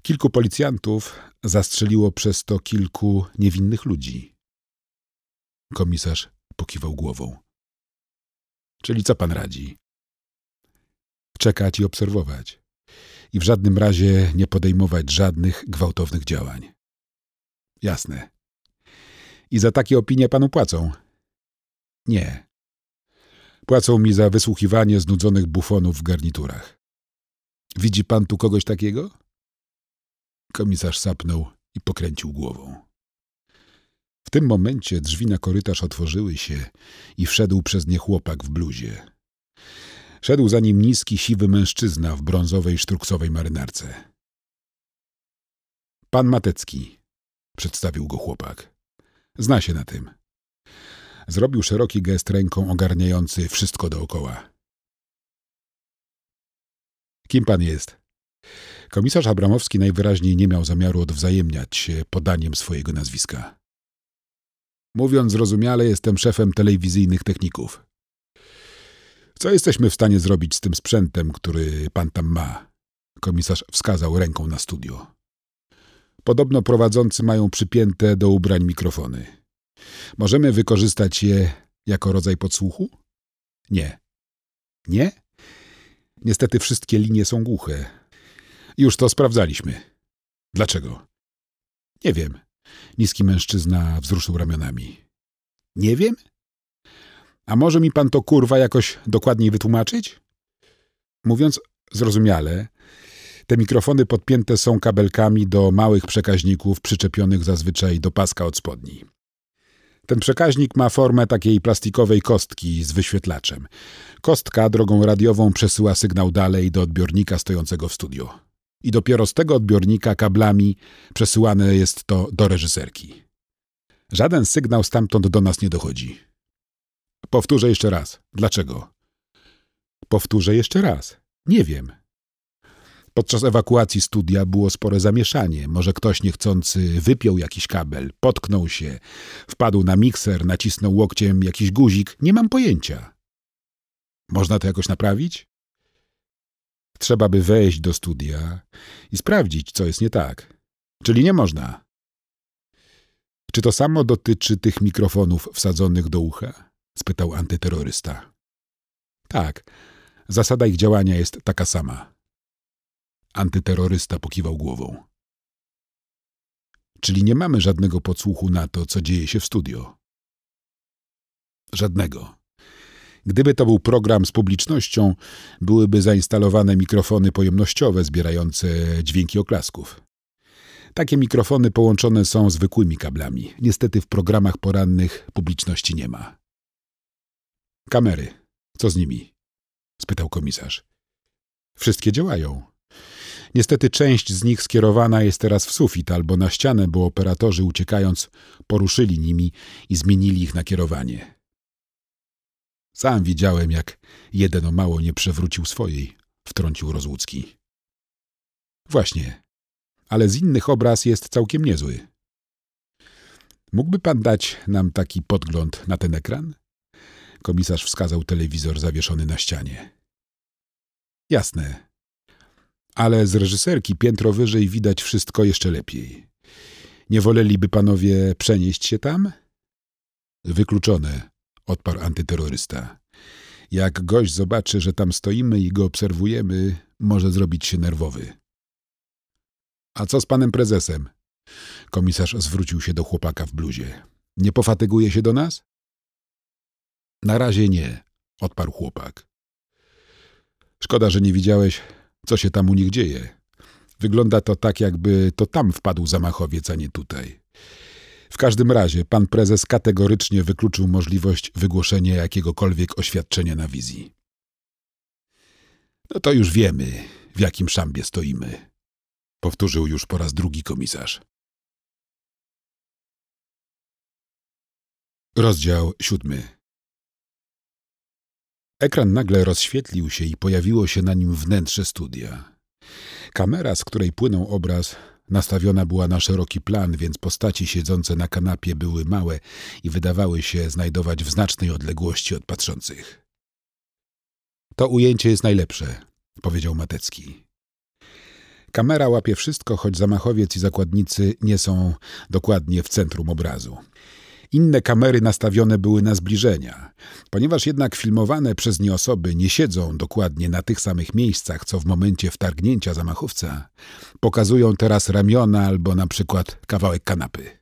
Kilku policjantów zastrzeliło przez to kilku niewinnych ludzi. Komisarz pokiwał głową. Czyli co pan radzi? czekać i obserwować. I w żadnym razie nie podejmować żadnych gwałtownych działań. Jasne. I za takie opinie panu płacą? Nie. Płacą mi za wysłuchiwanie znudzonych bufonów w garniturach. Widzi pan tu kogoś takiego? Komisarz sapnął i pokręcił głową. W tym momencie drzwi na korytarz otworzyły się i wszedł przez nie chłopak w bluzie. Szedł za nim niski, siwy mężczyzna w brązowej sztruksowej marynarce. Pan Matecki, przedstawił go chłopak. Zna się na tym. Zrobił szeroki gest ręką ogarniający wszystko dookoła. Kim pan jest? Komisarz Abramowski najwyraźniej nie miał zamiaru odwzajemniać się podaniem swojego nazwiska. Mówiąc zrozumiale, jestem szefem telewizyjnych techników. Co jesteśmy w stanie zrobić z tym sprzętem, który pan tam ma? Komisarz wskazał ręką na studio. Podobno prowadzący mają przypięte do ubrań mikrofony. Możemy wykorzystać je jako rodzaj podsłuchu? Nie. Nie? Niestety wszystkie linie są głuche. Już to sprawdzaliśmy. Dlaczego? Nie wiem. Niski mężczyzna wzruszył ramionami. Nie wiem? A może mi pan to kurwa jakoś dokładniej wytłumaczyć? Mówiąc zrozumiale, te mikrofony podpięte są kabelkami do małych przekaźników przyczepionych zazwyczaj do paska od spodni. Ten przekaźnik ma formę takiej plastikowej kostki z wyświetlaczem. Kostka drogą radiową przesyła sygnał dalej do odbiornika stojącego w studiu. I dopiero z tego odbiornika kablami przesyłane jest to do reżyserki. Żaden sygnał stamtąd do nas nie dochodzi. Powtórzę jeszcze raz. Dlaczego? Powtórzę jeszcze raz. Nie wiem. Podczas ewakuacji studia było spore zamieszanie. Może ktoś niechcący wypiął jakiś kabel, potknął się, wpadł na mikser, nacisnął łokciem jakiś guzik. Nie mam pojęcia. Można to jakoś naprawić? Trzeba by wejść do studia i sprawdzić, co jest nie tak. Czyli nie można. Czy to samo dotyczy tych mikrofonów wsadzonych do ucha? spytał antyterrorysta. Tak, zasada ich działania jest taka sama. Antyterrorysta pokiwał głową. Czyli nie mamy żadnego podsłuchu na to, co dzieje się w studio. Żadnego. Gdyby to był program z publicznością, byłyby zainstalowane mikrofony pojemnościowe zbierające dźwięki oklasków. Takie mikrofony połączone są zwykłymi kablami. Niestety w programach porannych publiczności nie ma. Kamery. Co z nimi? spytał komisarz. Wszystkie działają. Niestety część z nich skierowana jest teraz w sufit albo na ścianę, bo operatorzy uciekając poruszyli nimi i zmienili ich nakierowanie. Sam widziałem, jak jeden o mało nie przewrócił swojej, wtrącił Rozłucki. Właśnie, ale z innych obraz jest całkiem niezły. Mógłby pan dać nam taki podgląd na ten ekran? Komisarz wskazał telewizor zawieszony na ścianie. Jasne. Ale z reżyserki piętro wyżej widać wszystko jeszcze lepiej. Nie woleliby panowie przenieść się tam? Wykluczone, odparł antyterrorysta. Jak gość zobaczy, że tam stoimy i go obserwujemy, może zrobić się nerwowy. A co z panem prezesem? Komisarz zwrócił się do chłopaka w bluzie. Nie pofatyguje się do nas? Na razie nie, odparł chłopak. Szkoda, że nie widziałeś, co się tam u nich dzieje. Wygląda to tak, jakby to tam wpadł zamachowiec, a nie tutaj. W każdym razie pan prezes kategorycznie wykluczył możliwość wygłoszenia jakiegokolwiek oświadczenia na wizji. No to już wiemy, w jakim szambie stoimy, powtórzył już po raz drugi komisarz. Rozdział siódmy. Ekran nagle rozświetlił się i pojawiło się na nim wnętrze studia. Kamera, z której płynął obraz, nastawiona była na szeroki plan, więc postaci siedzące na kanapie były małe i wydawały się znajdować w znacznej odległości od patrzących. To ujęcie jest najlepsze, powiedział Matecki. Kamera łapie wszystko, choć zamachowiec i zakładnicy nie są dokładnie w centrum obrazu. Inne kamery nastawione były na zbliżenia. Ponieważ jednak filmowane przez nie osoby nie siedzą dokładnie na tych samych miejscach, co w momencie wtargnięcia zamachowca, pokazują teraz ramiona albo na przykład kawałek kanapy.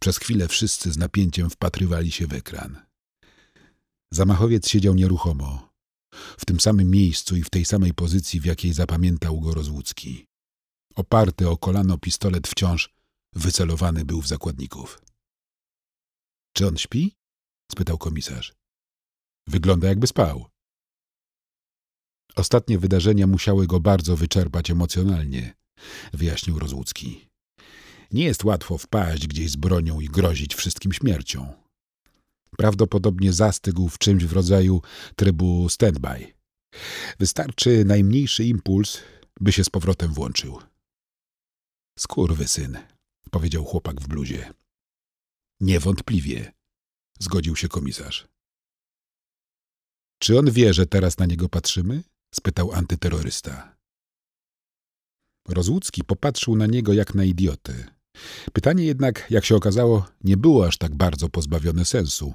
Przez chwilę wszyscy z napięciem wpatrywali się w ekran. Zamachowiec siedział nieruchomo, w tym samym miejscu i w tej samej pozycji, w jakiej zapamiętał go Rozłucki. Oparty o kolano pistolet wciąż Wycelowany był w zakładników. Czy on śpi? spytał komisarz. Wygląda jakby spał. Ostatnie wydarzenia musiały go bardzo wyczerpać emocjonalnie, wyjaśnił Rozłucki. Nie jest łatwo wpaść gdzieś z bronią i grozić wszystkim śmiercią. Prawdopodobnie zastygł w czymś w rodzaju trybu standby. Wystarczy najmniejszy impuls, by się z powrotem włączył. Skurwy syn, powiedział chłopak w bluzie. Niewątpliwie, zgodził się komisarz. Czy on wie, że teraz na niego patrzymy? spytał antyterrorysta. Rozłucki popatrzył na niego jak na idiotę. Pytanie jednak, jak się okazało, nie było aż tak bardzo pozbawione sensu,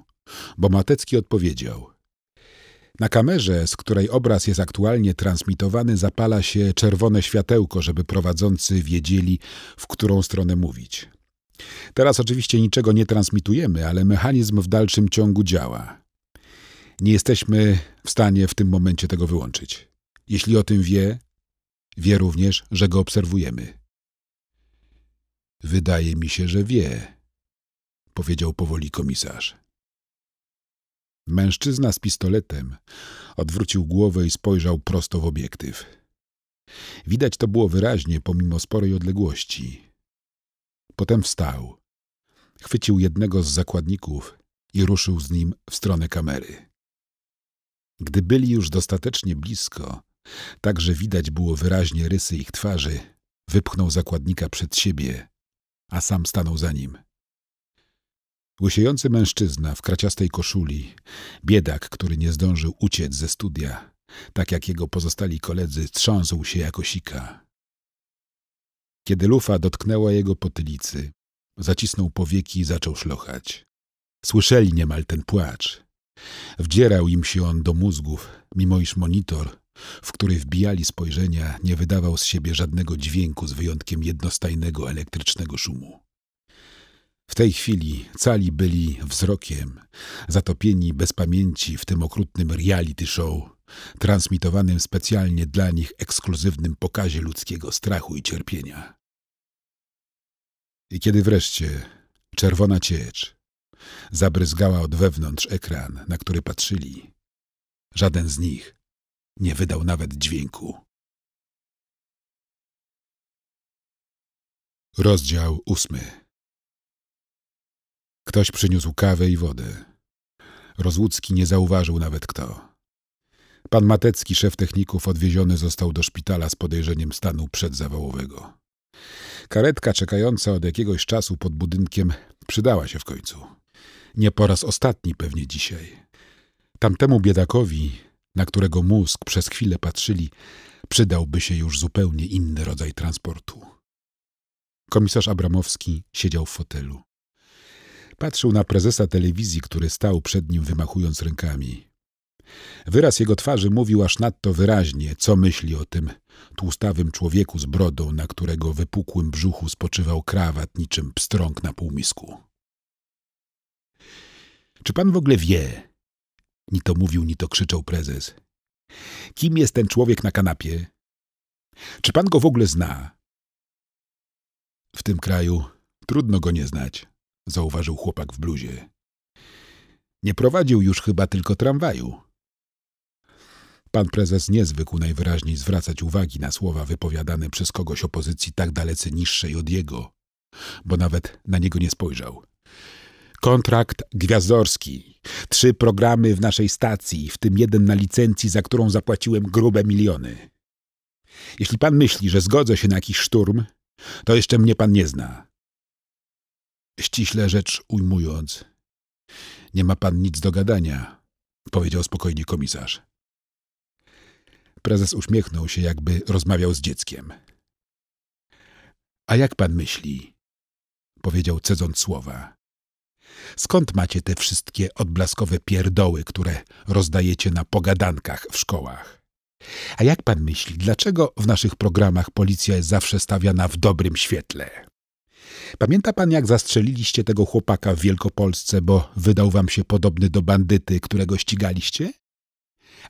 bo Matecki odpowiedział – na kamerze, z której obraz jest aktualnie transmitowany, zapala się czerwone światełko, żeby prowadzący wiedzieli, w którą stronę mówić. Teraz oczywiście niczego nie transmitujemy, ale mechanizm w dalszym ciągu działa. Nie jesteśmy w stanie w tym momencie tego wyłączyć. Jeśli o tym wie, wie również, że go obserwujemy. Wydaje mi się, że wie, powiedział powoli komisarz. Mężczyzna z pistoletem odwrócił głowę i spojrzał prosto w obiektyw. Widać to było wyraźnie, pomimo sporej odległości. Potem wstał, chwycił jednego z zakładników i ruszył z nim w stronę kamery. Gdy byli już dostatecznie blisko, tak że widać było wyraźnie rysy ich twarzy, wypchnął zakładnika przed siebie, a sam stanął za nim. Łysiejący mężczyzna w kraciastej koszuli, biedak, który nie zdążył uciec ze studia, tak jak jego pozostali koledzy, trząsł się jako sika. Kiedy lufa dotknęła jego potylicy, zacisnął powieki i zaczął szlochać. Słyszeli niemal ten płacz. Wdzierał im się on do mózgów, mimo iż monitor, w który wbijali spojrzenia, nie wydawał z siebie żadnego dźwięku z wyjątkiem jednostajnego elektrycznego szumu. W tej chwili cali byli wzrokiem, zatopieni bez pamięci w tym okrutnym reality show, transmitowanym specjalnie dla nich ekskluzywnym pokazie ludzkiego strachu i cierpienia. I kiedy wreszcie czerwona ciecz zabryzgała od wewnątrz ekran, na który patrzyli, żaden z nich nie wydał nawet dźwięku. Rozdział ósmy. Ktoś przyniósł kawę i wodę. Rozłucki nie zauważył nawet kto. Pan Matecki, szef techników, odwieziony został do szpitala z podejrzeniem stanu przedzawałowego. Karetka czekająca od jakiegoś czasu pod budynkiem przydała się w końcu. Nie po raz ostatni pewnie dzisiaj. Tamtemu biedakowi, na którego mózg przez chwilę patrzyli, przydałby się już zupełnie inny rodzaj transportu. Komisarz Abramowski siedział w fotelu. Patrzył na prezesa telewizji, który stał przed nim wymachując rękami. Wyraz jego twarzy mówił aż nadto wyraźnie, co myśli o tym tłustawym człowieku z brodą, na którego wypukłym brzuchu spoczywał krawat niczym pstrąg na półmisku. Czy pan w ogóle wie? Ni to mówił, ni to krzyczał prezes. Kim jest ten człowiek na kanapie? Czy pan go w ogóle zna? W tym kraju trudno go nie znać zauważył chłopak w bluzie. Nie prowadził już chyba tylko tramwaju. Pan prezes nie zwykł najwyraźniej zwracać uwagi na słowa wypowiadane przez kogoś opozycji tak dalece niższej od jego, bo nawet na niego nie spojrzał. Kontrakt gwiazdorski. Trzy programy w naszej stacji, w tym jeden na licencji, za którą zapłaciłem grube miliony. Jeśli pan myśli, że zgodzę się na jakiś szturm, to jeszcze mnie pan nie zna ściśle rzecz ujmując. Nie ma pan nic do gadania, powiedział spokojnie komisarz. Prezes uśmiechnął się, jakby rozmawiał z dzieckiem. A jak pan myśli? powiedział cedząc słowa. Skąd macie te wszystkie odblaskowe pierdoły, które rozdajecie na pogadankach w szkołach? A jak pan myśli, dlaczego w naszych programach policja jest zawsze stawiana w dobrym świetle? Pamięta pan, jak zastrzeliliście tego chłopaka w Wielkopolsce, bo wydał wam się podobny do bandyty, którego ścigaliście?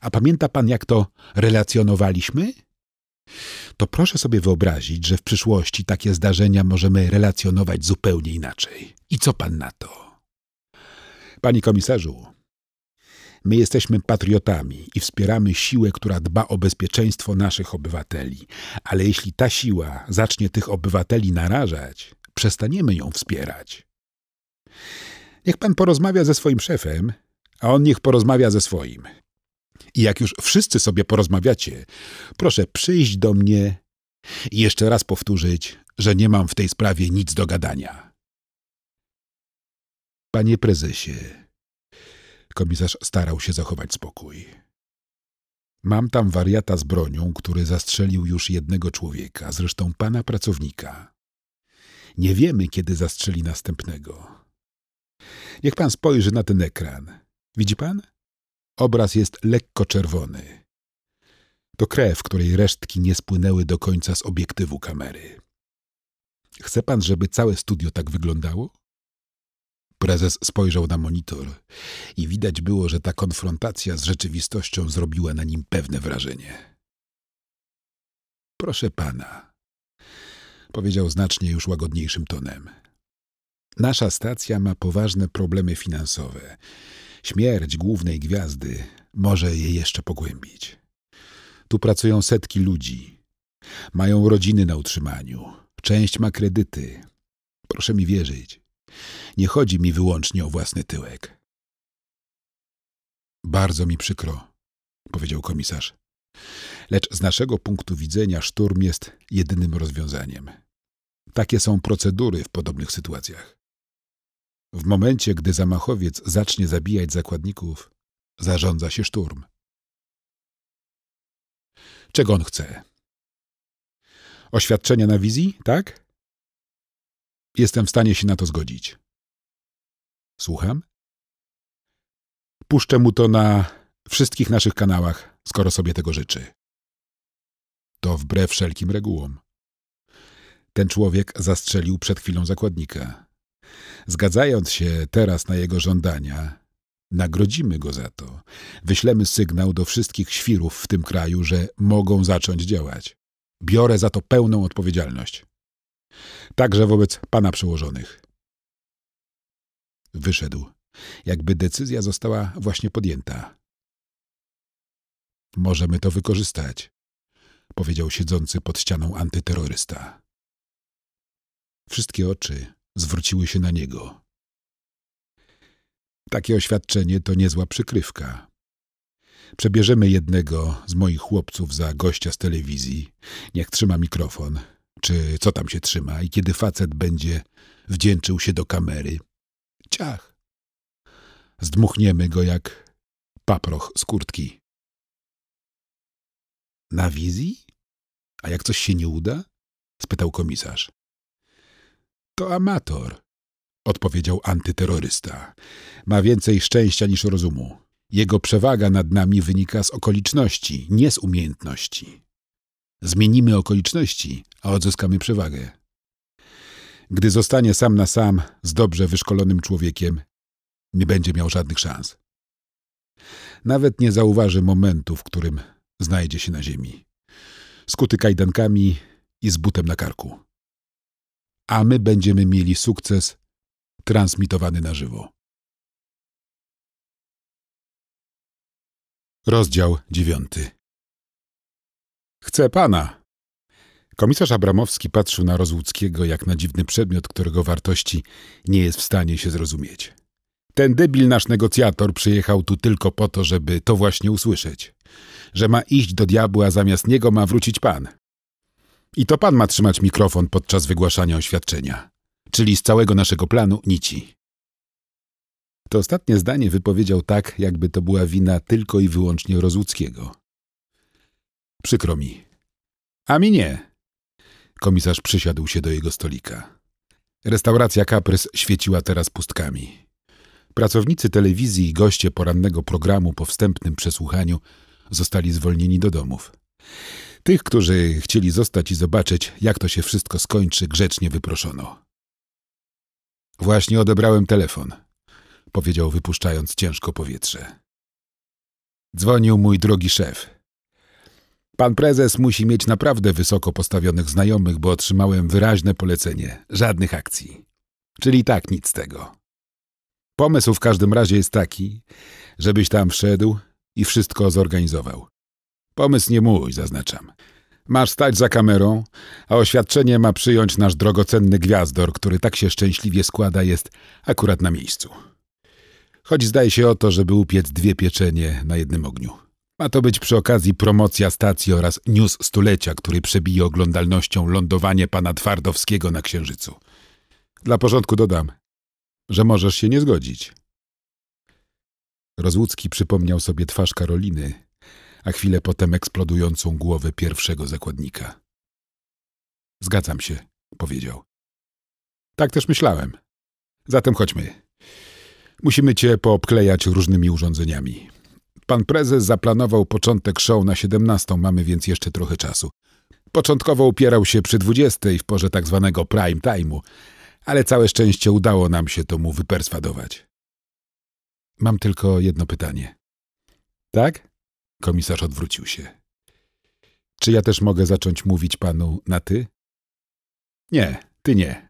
A pamięta pan, jak to relacjonowaliśmy? To proszę sobie wyobrazić, że w przyszłości takie zdarzenia możemy relacjonować zupełnie inaczej. I co pan na to? Panie komisarzu, My jesteśmy patriotami i wspieramy siłę, która dba o bezpieczeństwo naszych obywateli. Ale jeśli ta siła zacznie tych obywateli narażać, przestaniemy ją wspierać. Niech pan porozmawia ze swoim szefem, a on niech porozmawia ze swoim. I jak już wszyscy sobie porozmawiacie, proszę przyjść do mnie i jeszcze raz powtórzyć, że nie mam w tej sprawie nic do gadania. Panie prezesie, komisarz starał się zachować spokój. Mam tam wariata z bronią, który zastrzelił już jednego człowieka, zresztą pana pracownika. Nie wiemy, kiedy zastrzeli następnego. Niech pan spojrzy na ten ekran. Widzi pan? Obraz jest lekko czerwony. To krew, której resztki nie spłynęły do końca z obiektywu kamery. Chce pan, żeby całe studio tak wyglądało? Prezes spojrzał na monitor i widać było, że ta konfrontacja z rzeczywistością zrobiła na nim pewne wrażenie. Proszę pana, powiedział znacznie już łagodniejszym tonem. Nasza stacja ma poważne problemy finansowe. Śmierć głównej gwiazdy może je jeszcze pogłębić. Tu pracują setki ludzi. Mają rodziny na utrzymaniu. Część ma kredyty. Proszę mi wierzyć. Nie chodzi mi wyłącznie o własny tyłek. Bardzo mi przykro, powiedział komisarz. Lecz z naszego punktu widzenia szturm jest jedynym rozwiązaniem. Takie są procedury w podobnych sytuacjach. W momencie, gdy zamachowiec zacznie zabijać zakładników, zarządza się szturm. Czego on chce? Oświadczenia na wizji, tak? Jestem w stanie się na to zgodzić. Słucham? Puszczę mu to na wszystkich naszych kanałach skoro sobie tego życzy. To wbrew wszelkim regułom. Ten człowiek zastrzelił przed chwilą zakładnika. Zgadzając się teraz na jego żądania, nagrodzimy go za to. Wyślemy sygnał do wszystkich świrów w tym kraju, że mogą zacząć działać. Biorę za to pełną odpowiedzialność. Także wobec pana przełożonych. Wyszedł, jakby decyzja została właśnie podjęta. Możemy to wykorzystać, powiedział siedzący pod ścianą antyterrorysta. Wszystkie oczy zwróciły się na niego. Takie oświadczenie to niezła przykrywka. Przebierzemy jednego z moich chłopców za gościa z telewizji, niech trzyma mikrofon, czy co tam się trzyma, i kiedy facet będzie wdzięczył się do kamery, ciach. Zdmuchniemy go jak paproch z kurtki. Na wizji? A jak coś się nie uda? spytał komisarz. To amator, odpowiedział antyterrorysta. Ma więcej szczęścia niż rozumu. Jego przewaga nad nami wynika z okoliczności, nie z umiejętności. Zmienimy okoliczności, a odzyskamy przewagę. Gdy zostanie sam na sam z dobrze wyszkolonym człowiekiem, nie będzie miał żadnych szans. Nawet nie zauważy momentu, w którym znajdzie się na ziemi, skuty kajdankami i z butem na karku. A my będziemy mieli sukces transmitowany na żywo. Rozdział dziewiąty. Chcę pana! Komisarz Abramowski patrzył na Rozłuckiego jak na dziwny przedmiot, którego wartości nie jest w stanie się zrozumieć. Ten debil nasz negocjator przyjechał tu tylko po to, żeby to właśnie usłyszeć że ma iść do diabła, zamiast niego ma wrócić Pan. I to Pan ma trzymać mikrofon podczas wygłaszania oświadczenia, czyli z całego naszego planu nici. To ostatnie zdanie wypowiedział tak, jakby to była wina tylko i wyłącznie Rozłuckiego. Przykro mi. A mi nie. Komisarz przysiadł się do jego stolika. Restauracja Kaprys świeciła teraz pustkami. Pracownicy telewizji i goście porannego programu po wstępnym przesłuchaniu zostali zwolnieni do domów. Tych, którzy chcieli zostać i zobaczyć, jak to się wszystko skończy, grzecznie wyproszono. Właśnie odebrałem telefon, powiedział, wypuszczając ciężko powietrze. Dzwonił mój drogi szef. Pan prezes musi mieć naprawdę wysoko postawionych znajomych, bo otrzymałem wyraźne polecenie żadnych akcji. Czyli tak nic z tego. Pomysł w każdym razie jest taki, żebyś tam wszedł, i wszystko zorganizował. Pomysł nie mój, zaznaczam. Masz stać za kamerą, a oświadczenie ma przyjąć nasz drogocenny gwiazdor, który tak się szczęśliwie składa, jest akurat na miejscu. Choć zdaje się o to, żeby upiec dwie pieczenie na jednym ogniu. Ma to być przy okazji promocja stacji oraz news stulecia, który przebije oglądalnością lądowanie pana Twardowskiego na Księżycu. Dla porządku dodam, że możesz się nie zgodzić. Rozłucki przypomniał sobie twarz Karoliny, a chwilę potem eksplodującą głowę pierwszego zakładnika. Zgadzam się, powiedział. Tak też myślałem. Zatem chodźmy. Musimy cię poobklejać różnymi urządzeniami. Pan prezes zaplanował początek show na 17, mamy więc jeszcze trochę czasu. Początkowo upierał się przy 20 w porze tak zwanego prime time'u, ale całe szczęście udało nam się to mu wyperswadować. Mam tylko jedno pytanie. Tak? Komisarz odwrócił się. Czy ja też mogę zacząć mówić panu na ty? Nie, ty nie.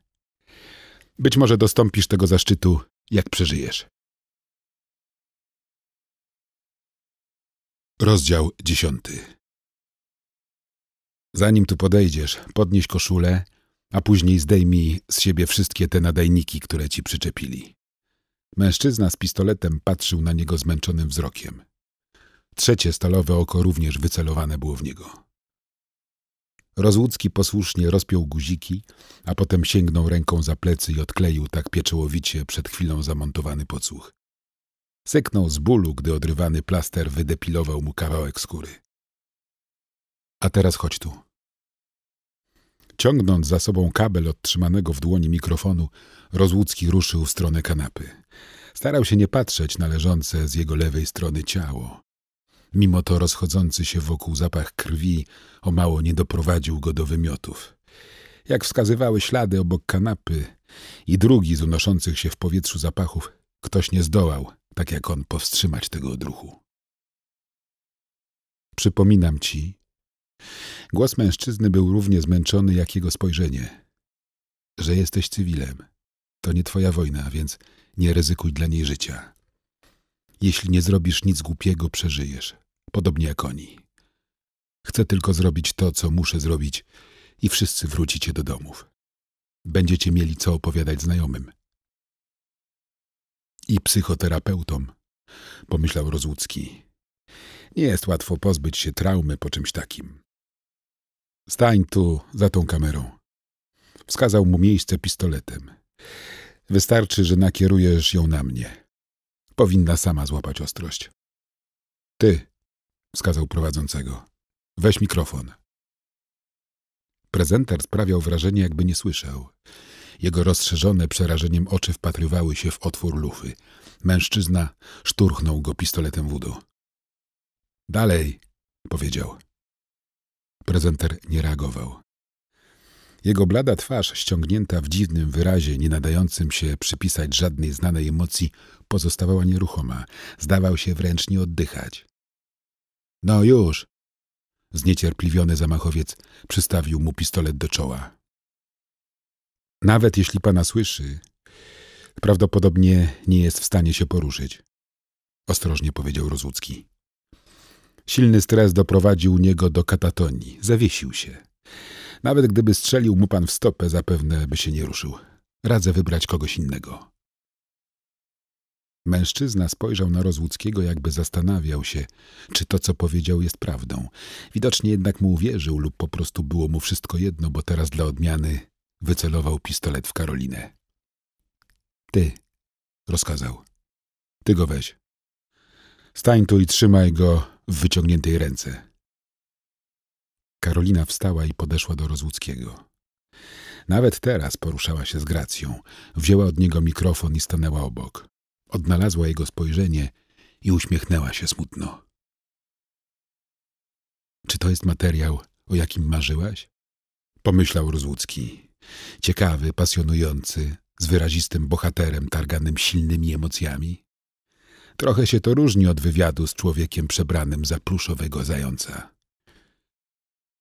Być może dostąpisz tego zaszczytu, jak przeżyjesz. Rozdział dziesiąty. Zanim tu podejdziesz, podnieś koszulę, a później zdejmij z siebie wszystkie te nadajniki, które ci przyczepili. Mężczyzna z pistoletem patrzył na niego zmęczonym wzrokiem. Trzecie stalowe oko również wycelowane było w niego. Rozłudzki posłusznie rozpiął guziki, a potem sięgnął ręką za plecy i odkleił tak pieczołowicie przed chwilą zamontowany podsłuch. Syknął z bólu, gdy odrywany plaster wydepilował mu kawałek skóry. A teraz chodź tu. Ciągnąc za sobą kabel otrzymanego w dłoni mikrofonu, Rozłucki ruszył w stronę kanapy. Starał się nie patrzeć na leżące z jego lewej strony ciało. Mimo to rozchodzący się wokół zapach krwi o mało nie doprowadził go do wymiotów. Jak wskazywały ślady obok kanapy i drugi z unoszących się w powietrzu zapachów, ktoś nie zdołał, tak jak on, powstrzymać tego odruchu. Przypominam ci, Głos mężczyzny był równie zmęczony, jak jego spojrzenie. Że jesteś cywilem. To nie twoja wojna, więc nie ryzykuj dla niej życia. Jeśli nie zrobisz nic głupiego, przeżyjesz. Podobnie jak oni. Chcę tylko zrobić to, co muszę zrobić i wszyscy wrócicie do domów. Będziecie mieli co opowiadać znajomym. I psychoterapeutom, pomyślał Rozłucki. Nie jest łatwo pozbyć się traumy po czymś takim. Stań tu, za tą kamerą. Wskazał mu miejsce pistoletem. Wystarczy, że nakierujesz ją na mnie. Powinna sama złapać ostrość. Ty, wskazał prowadzącego. Weź mikrofon. Prezenter sprawiał wrażenie, jakby nie słyszał. Jego rozszerzone przerażeniem oczy wpatrywały się w otwór lufy. Mężczyzna szturchnął go pistoletem wudu. Dalej, powiedział. Prezenter nie reagował. Jego blada twarz, ściągnięta w dziwnym wyrazie, nie nadającym się przypisać żadnej znanej emocji, pozostawała nieruchoma. Zdawał się wręcz nie oddychać. No już! Zniecierpliwiony zamachowiec przystawił mu pistolet do czoła. Nawet jeśli pana słyszy, prawdopodobnie nie jest w stanie się poruszyć, ostrożnie powiedział Rozłucki. Silny stres doprowadził niego do katatonii. Zawiesił się. Nawet gdyby strzelił mu pan w stopę, zapewne by się nie ruszył. Radzę wybrać kogoś innego. Mężczyzna spojrzał na Rozłuckiego, jakby zastanawiał się, czy to, co powiedział, jest prawdą. Widocznie jednak mu uwierzył lub po prostu było mu wszystko jedno, bo teraz dla odmiany wycelował pistolet w Karolinę. Ty, rozkazał. Ty go weź. Stań tu i trzymaj go w wyciągniętej ręce. Karolina wstała i podeszła do Rozłuckiego. Nawet teraz poruszała się z gracją. Wzięła od niego mikrofon i stanęła obok. Odnalazła jego spojrzenie i uśmiechnęła się smutno. Czy to jest materiał, o jakim marzyłaś? Pomyślał Rozłucki. Ciekawy, pasjonujący, z wyrazistym bohaterem targanym silnymi emocjami. Trochę się to różni od wywiadu z człowiekiem przebranym za pluszowego zająca.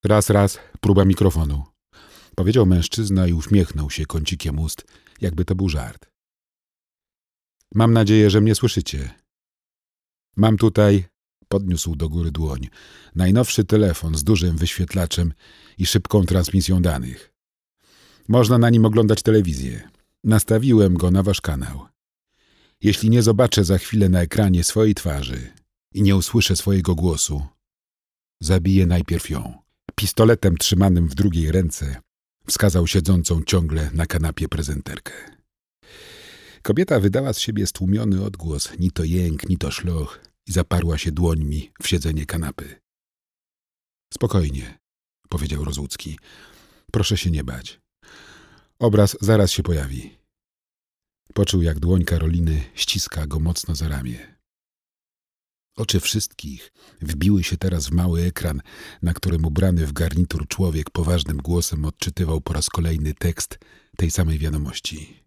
Raz, raz, próba mikrofonu. Powiedział mężczyzna i uśmiechnął się kącikiem ust, jakby to był żart. Mam nadzieję, że mnie słyszycie. Mam tutaj, podniósł do góry dłoń, najnowszy telefon z dużym wyświetlaczem i szybką transmisją danych. Można na nim oglądać telewizję. Nastawiłem go na wasz kanał. Jeśli nie zobaczę za chwilę na ekranie swojej twarzy i nie usłyszę swojego głosu, zabiję najpierw ją. Pistoletem trzymanym w drugiej ręce wskazał siedzącą ciągle na kanapie prezenterkę. Kobieta wydała z siebie stłumiony odgłos, ni to jęk, ni to szloch i zaparła się dłońmi w siedzenie kanapy. Spokojnie, powiedział Rozłucki. Proszę się nie bać. Obraz zaraz się pojawi. Poczuł, jak dłoń Karoliny ściska go mocno za ramię. Oczy wszystkich wbiły się teraz w mały ekran, na którym ubrany w garnitur człowiek poważnym głosem odczytywał po raz kolejny tekst tej samej wiadomości.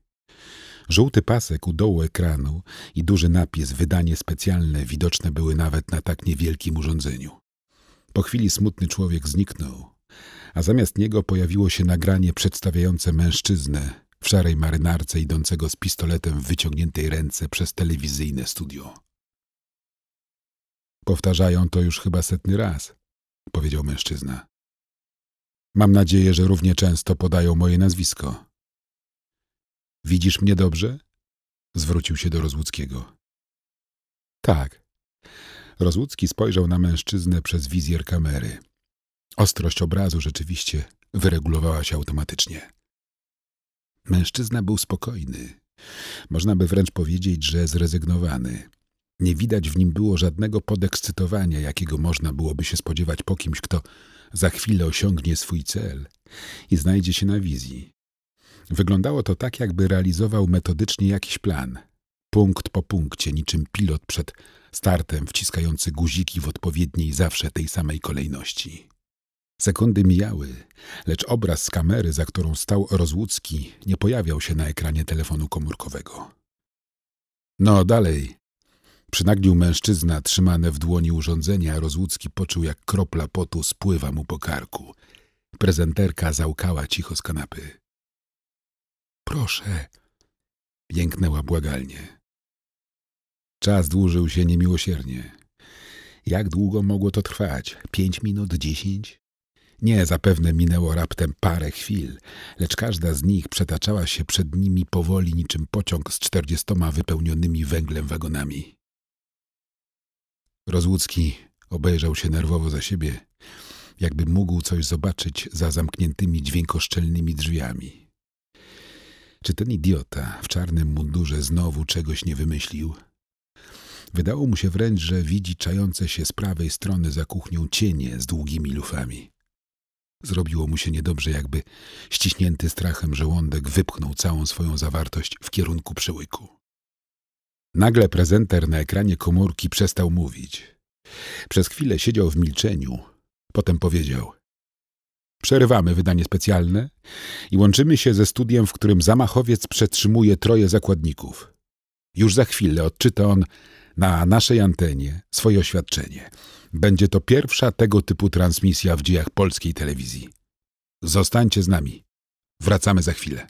Żółty pasek u dołu ekranu i duży napis wydanie specjalne widoczne były nawet na tak niewielkim urządzeniu. Po chwili smutny człowiek zniknął, a zamiast niego pojawiło się nagranie przedstawiające mężczyznę, w szarej marynarce idącego z pistoletem w wyciągniętej ręce przez telewizyjne studio. Powtarzają to już chyba setny raz, powiedział mężczyzna. Mam nadzieję, że równie często podają moje nazwisko. Widzisz mnie dobrze? Zwrócił się do Rozłuckiego. Tak. Rozłucki spojrzał na mężczyznę przez wizjer kamery. Ostrość obrazu rzeczywiście wyregulowała się automatycznie. Mężczyzna był spokojny. Można by wręcz powiedzieć, że zrezygnowany. Nie widać w nim było żadnego podekscytowania, jakiego można byłoby się spodziewać po kimś, kto za chwilę osiągnie swój cel i znajdzie się na wizji. Wyglądało to tak, jakby realizował metodycznie jakiś plan. Punkt po punkcie, niczym pilot przed startem wciskający guziki w odpowiedniej zawsze tej samej kolejności. Sekundy mijały, lecz obraz z kamery, za którą stał Rozłucki, nie pojawiał się na ekranie telefonu komórkowego. No, dalej. Przynagnił mężczyzna trzymane w dłoni urządzenia. a Rozłucki poczuł, jak kropla potu spływa mu po karku. Prezenterka załkała cicho z kanapy. Proszę, jęknęła błagalnie. Czas dłużył się niemiłosiernie. Jak długo mogło to trwać? Pięć minut, dziesięć? Nie, zapewne minęło raptem parę chwil, lecz każda z nich przetaczała się przed nimi powoli niczym pociąg z czterdziestoma wypełnionymi węglem wagonami. Rozłucki obejrzał się nerwowo za siebie, jakby mógł coś zobaczyć za zamkniętymi dźwiękoszczelnymi drzwiami. Czy ten idiota w czarnym mundurze znowu czegoś nie wymyślił? Wydało mu się wręcz, że widzi czające się z prawej strony za kuchnią cienie z długimi lufami. Zrobiło mu się niedobrze, jakby ściśnięty strachem żołądek wypchnął całą swoją zawartość w kierunku przyłyku. Nagle prezenter na ekranie komórki przestał mówić. Przez chwilę siedział w milczeniu, potem powiedział: Przerywamy wydanie specjalne i łączymy się ze studiem, w którym zamachowiec przetrzymuje troje zakładników. Już za chwilę odczyta on na naszej antenie swoje oświadczenie. Będzie to pierwsza tego typu transmisja w dziejach polskiej telewizji. Zostańcie z nami. Wracamy za chwilę.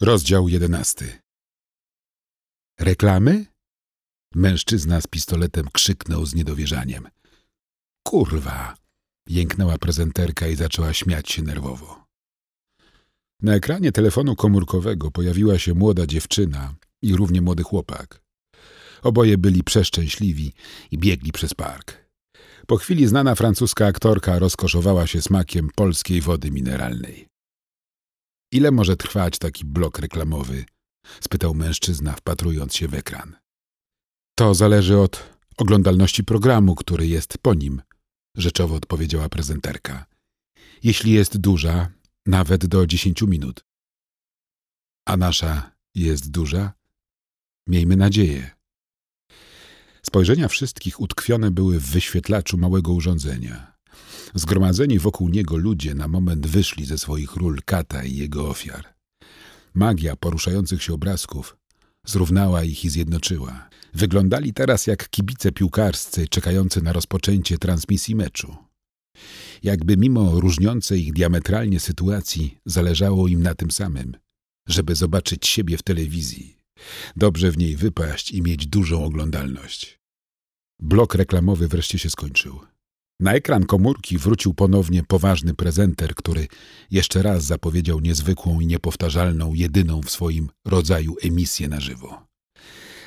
Rozdział jedenasty. Reklamy? Mężczyzna z pistoletem krzyknął z niedowierzaniem. Kurwa! jęknęła prezenterka i zaczęła śmiać się nerwowo. Na ekranie telefonu komórkowego pojawiła się młoda dziewczyna i równie młody chłopak. Oboje byli przeszczęśliwi i biegli przez park. Po chwili znana francuska aktorka rozkoszowała się smakiem polskiej wody mineralnej. Ile może trwać taki blok reklamowy? spytał mężczyzna, wpatrując się w ekran. To zależy od oglądalności programu, który jest po nim, rzeczowo odpowiedziała prezenterka. Jeśli jest duża, nawet do dziesięciu minut. A nasza jest duża? Miejmy nadzieję. Spojrzenia wszystkich utkwione były w wyświetlaczu małego urządzenia. Zgromadzeni wokół niego ludzie na moment wyszli ze swoich ról kata i jego ofiar. Magia poruszających się obrazków zrównała ich i zjednoczyła. Wyglądali teraz jak kibice piłkarscy czekający na rozpoczęcie transmisji meczu. Jakby mimo różniącej ich diametralnie sytuacji zależało im na tym samym, żeby zobaczyć siebie w telewizji, dobrze w niej wypaść i mieć dużą oglądalność. Blok reklamowy wreszcie się skończył. Na ekran komórki wrócił ponownie poważny prezenter, który jeszcze raz zapowiedział niezwykłą i niepowtarzalną, jedyną w swoim rodzaju emisję na żywo.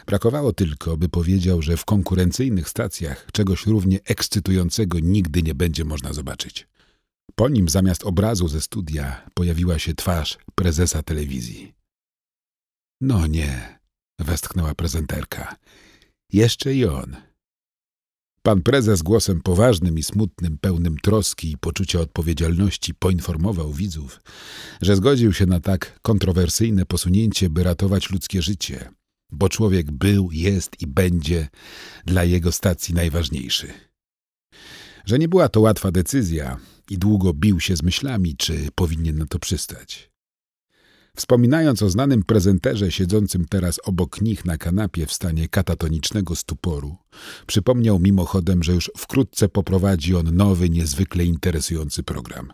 Brakowało tylko, by powiedział, że w konkurencyjnych stacjach czegoś równie ekscytującego nigdy nie będzie można zobaczyć. Po nim zamiast obrazu ze studia pojawiła się twarz prezesa telewizji. No nie, westchnęła prezenterka. Jeszcze i on. Pan prezes głosem poważnym i smutnym, pełnym troski i poczucia odpowiedzialności poinformował widzów, że zgodził się na tak kontrowersyjne posunięcie, by ratować ludzkie życie, bo człowiek był, jest i będzie dla jego stacji najważniejszy. Że nie była to łatwa decyzja i długo bił się z myślami, czy powinien na to przystać. Wspominając o znanym prezenterze siedzącym teraz obok nich na kanapie w stanie katatonicznego stuporu, przypomniał mimochodem, że już wkrótce poprowadzi on nowy, niezwykle interesujący program.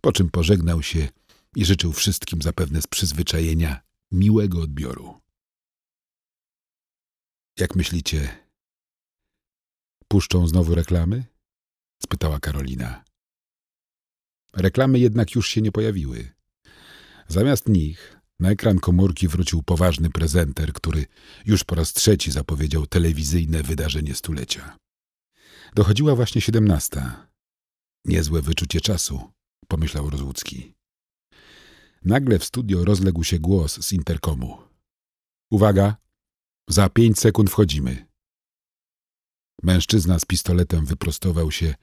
Po czym pożegnał się i życzył wszystkim zapewne z przyzwyczajenia miłego odbioru. Jak myślicie, puszczą znowu reklamy? spytała Karolina. Reklamy jednak już się nie pojawiły. Zamiast nich na ekran komórki wrócił poważny prezenter, który już po raz trzeci zapowiedział telewizyjne wydarzenie stulecia. Dochodziła właśnie siedemnasta. Niezłe wyczucie czasu, pomyślał Rozłucki. Nagle w studio rozległ się głos z interkomu. Uwaga! Za pięć sekund wchodzimy. Mężczyzna z pistoletem wyprostował się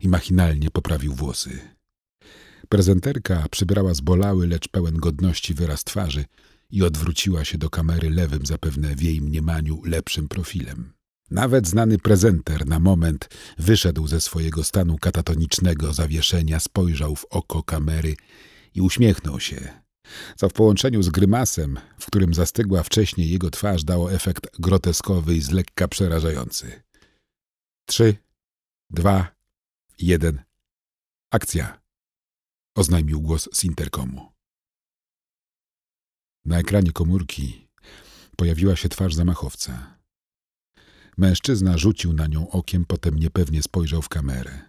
i machinalnie poprawił włosy. Prezenterka przybrała zbolały, lecz pełen godności wyraz twarzy i odwróciła się do kamery lewym, zapewne w jej mniemaniu lepszym profilem. Nawet znany prezenter na moment wyszedł ze swojego stanu katatonicznego zawieszenia, spojrzał w oko kamery i uśmiechnął się, co w połączeniu z grymasem, w którym zastygła wcześniej jego twarz, dało efekt groteskowy i z lekka przerażający. Trzy, dwa, jeden. Akcja oznajmił głos z interkomu. Na ekranie komórki pojawiła się twarz zamachowca. Mężczyzna rzucił na nią okiem, potem niepewnie spojrzał w kamerę.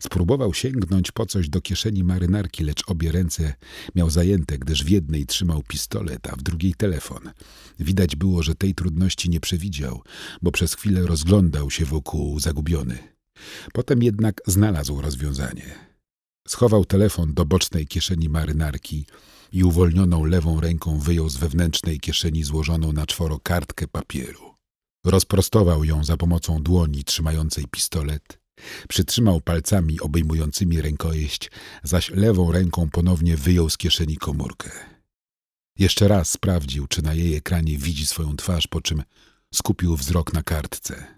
Spróbował sięgnąć po coś do kieszeni marynarki, lecz obie ręce miał zajęte, gdyż w jednej trzymał pistolet, a w drugiej telefon. Widać było, że tej trudności nie przewidział, bo przez chwilę rozglądał się wokół zagubiony. Potem jednak znalazł rozwiązanie. Schował telefon do bocznej kieszeni marynarki i uwolnioną lewą ręką wyjął z wewnętrznej kieszeni złożoną na czworo kartkę papieru. Rozprostował ją za pomocą dłoni trzymającej pistolet. Przytrzymał palcami obejmującymi rękojeść, zaś lewą ręką ponownie wyjął z kieszeni komórkę. Jeszcze raz sprawdził, czy na jej ekranie widzi swoją twarz, po czym skupił wzrok na kartce.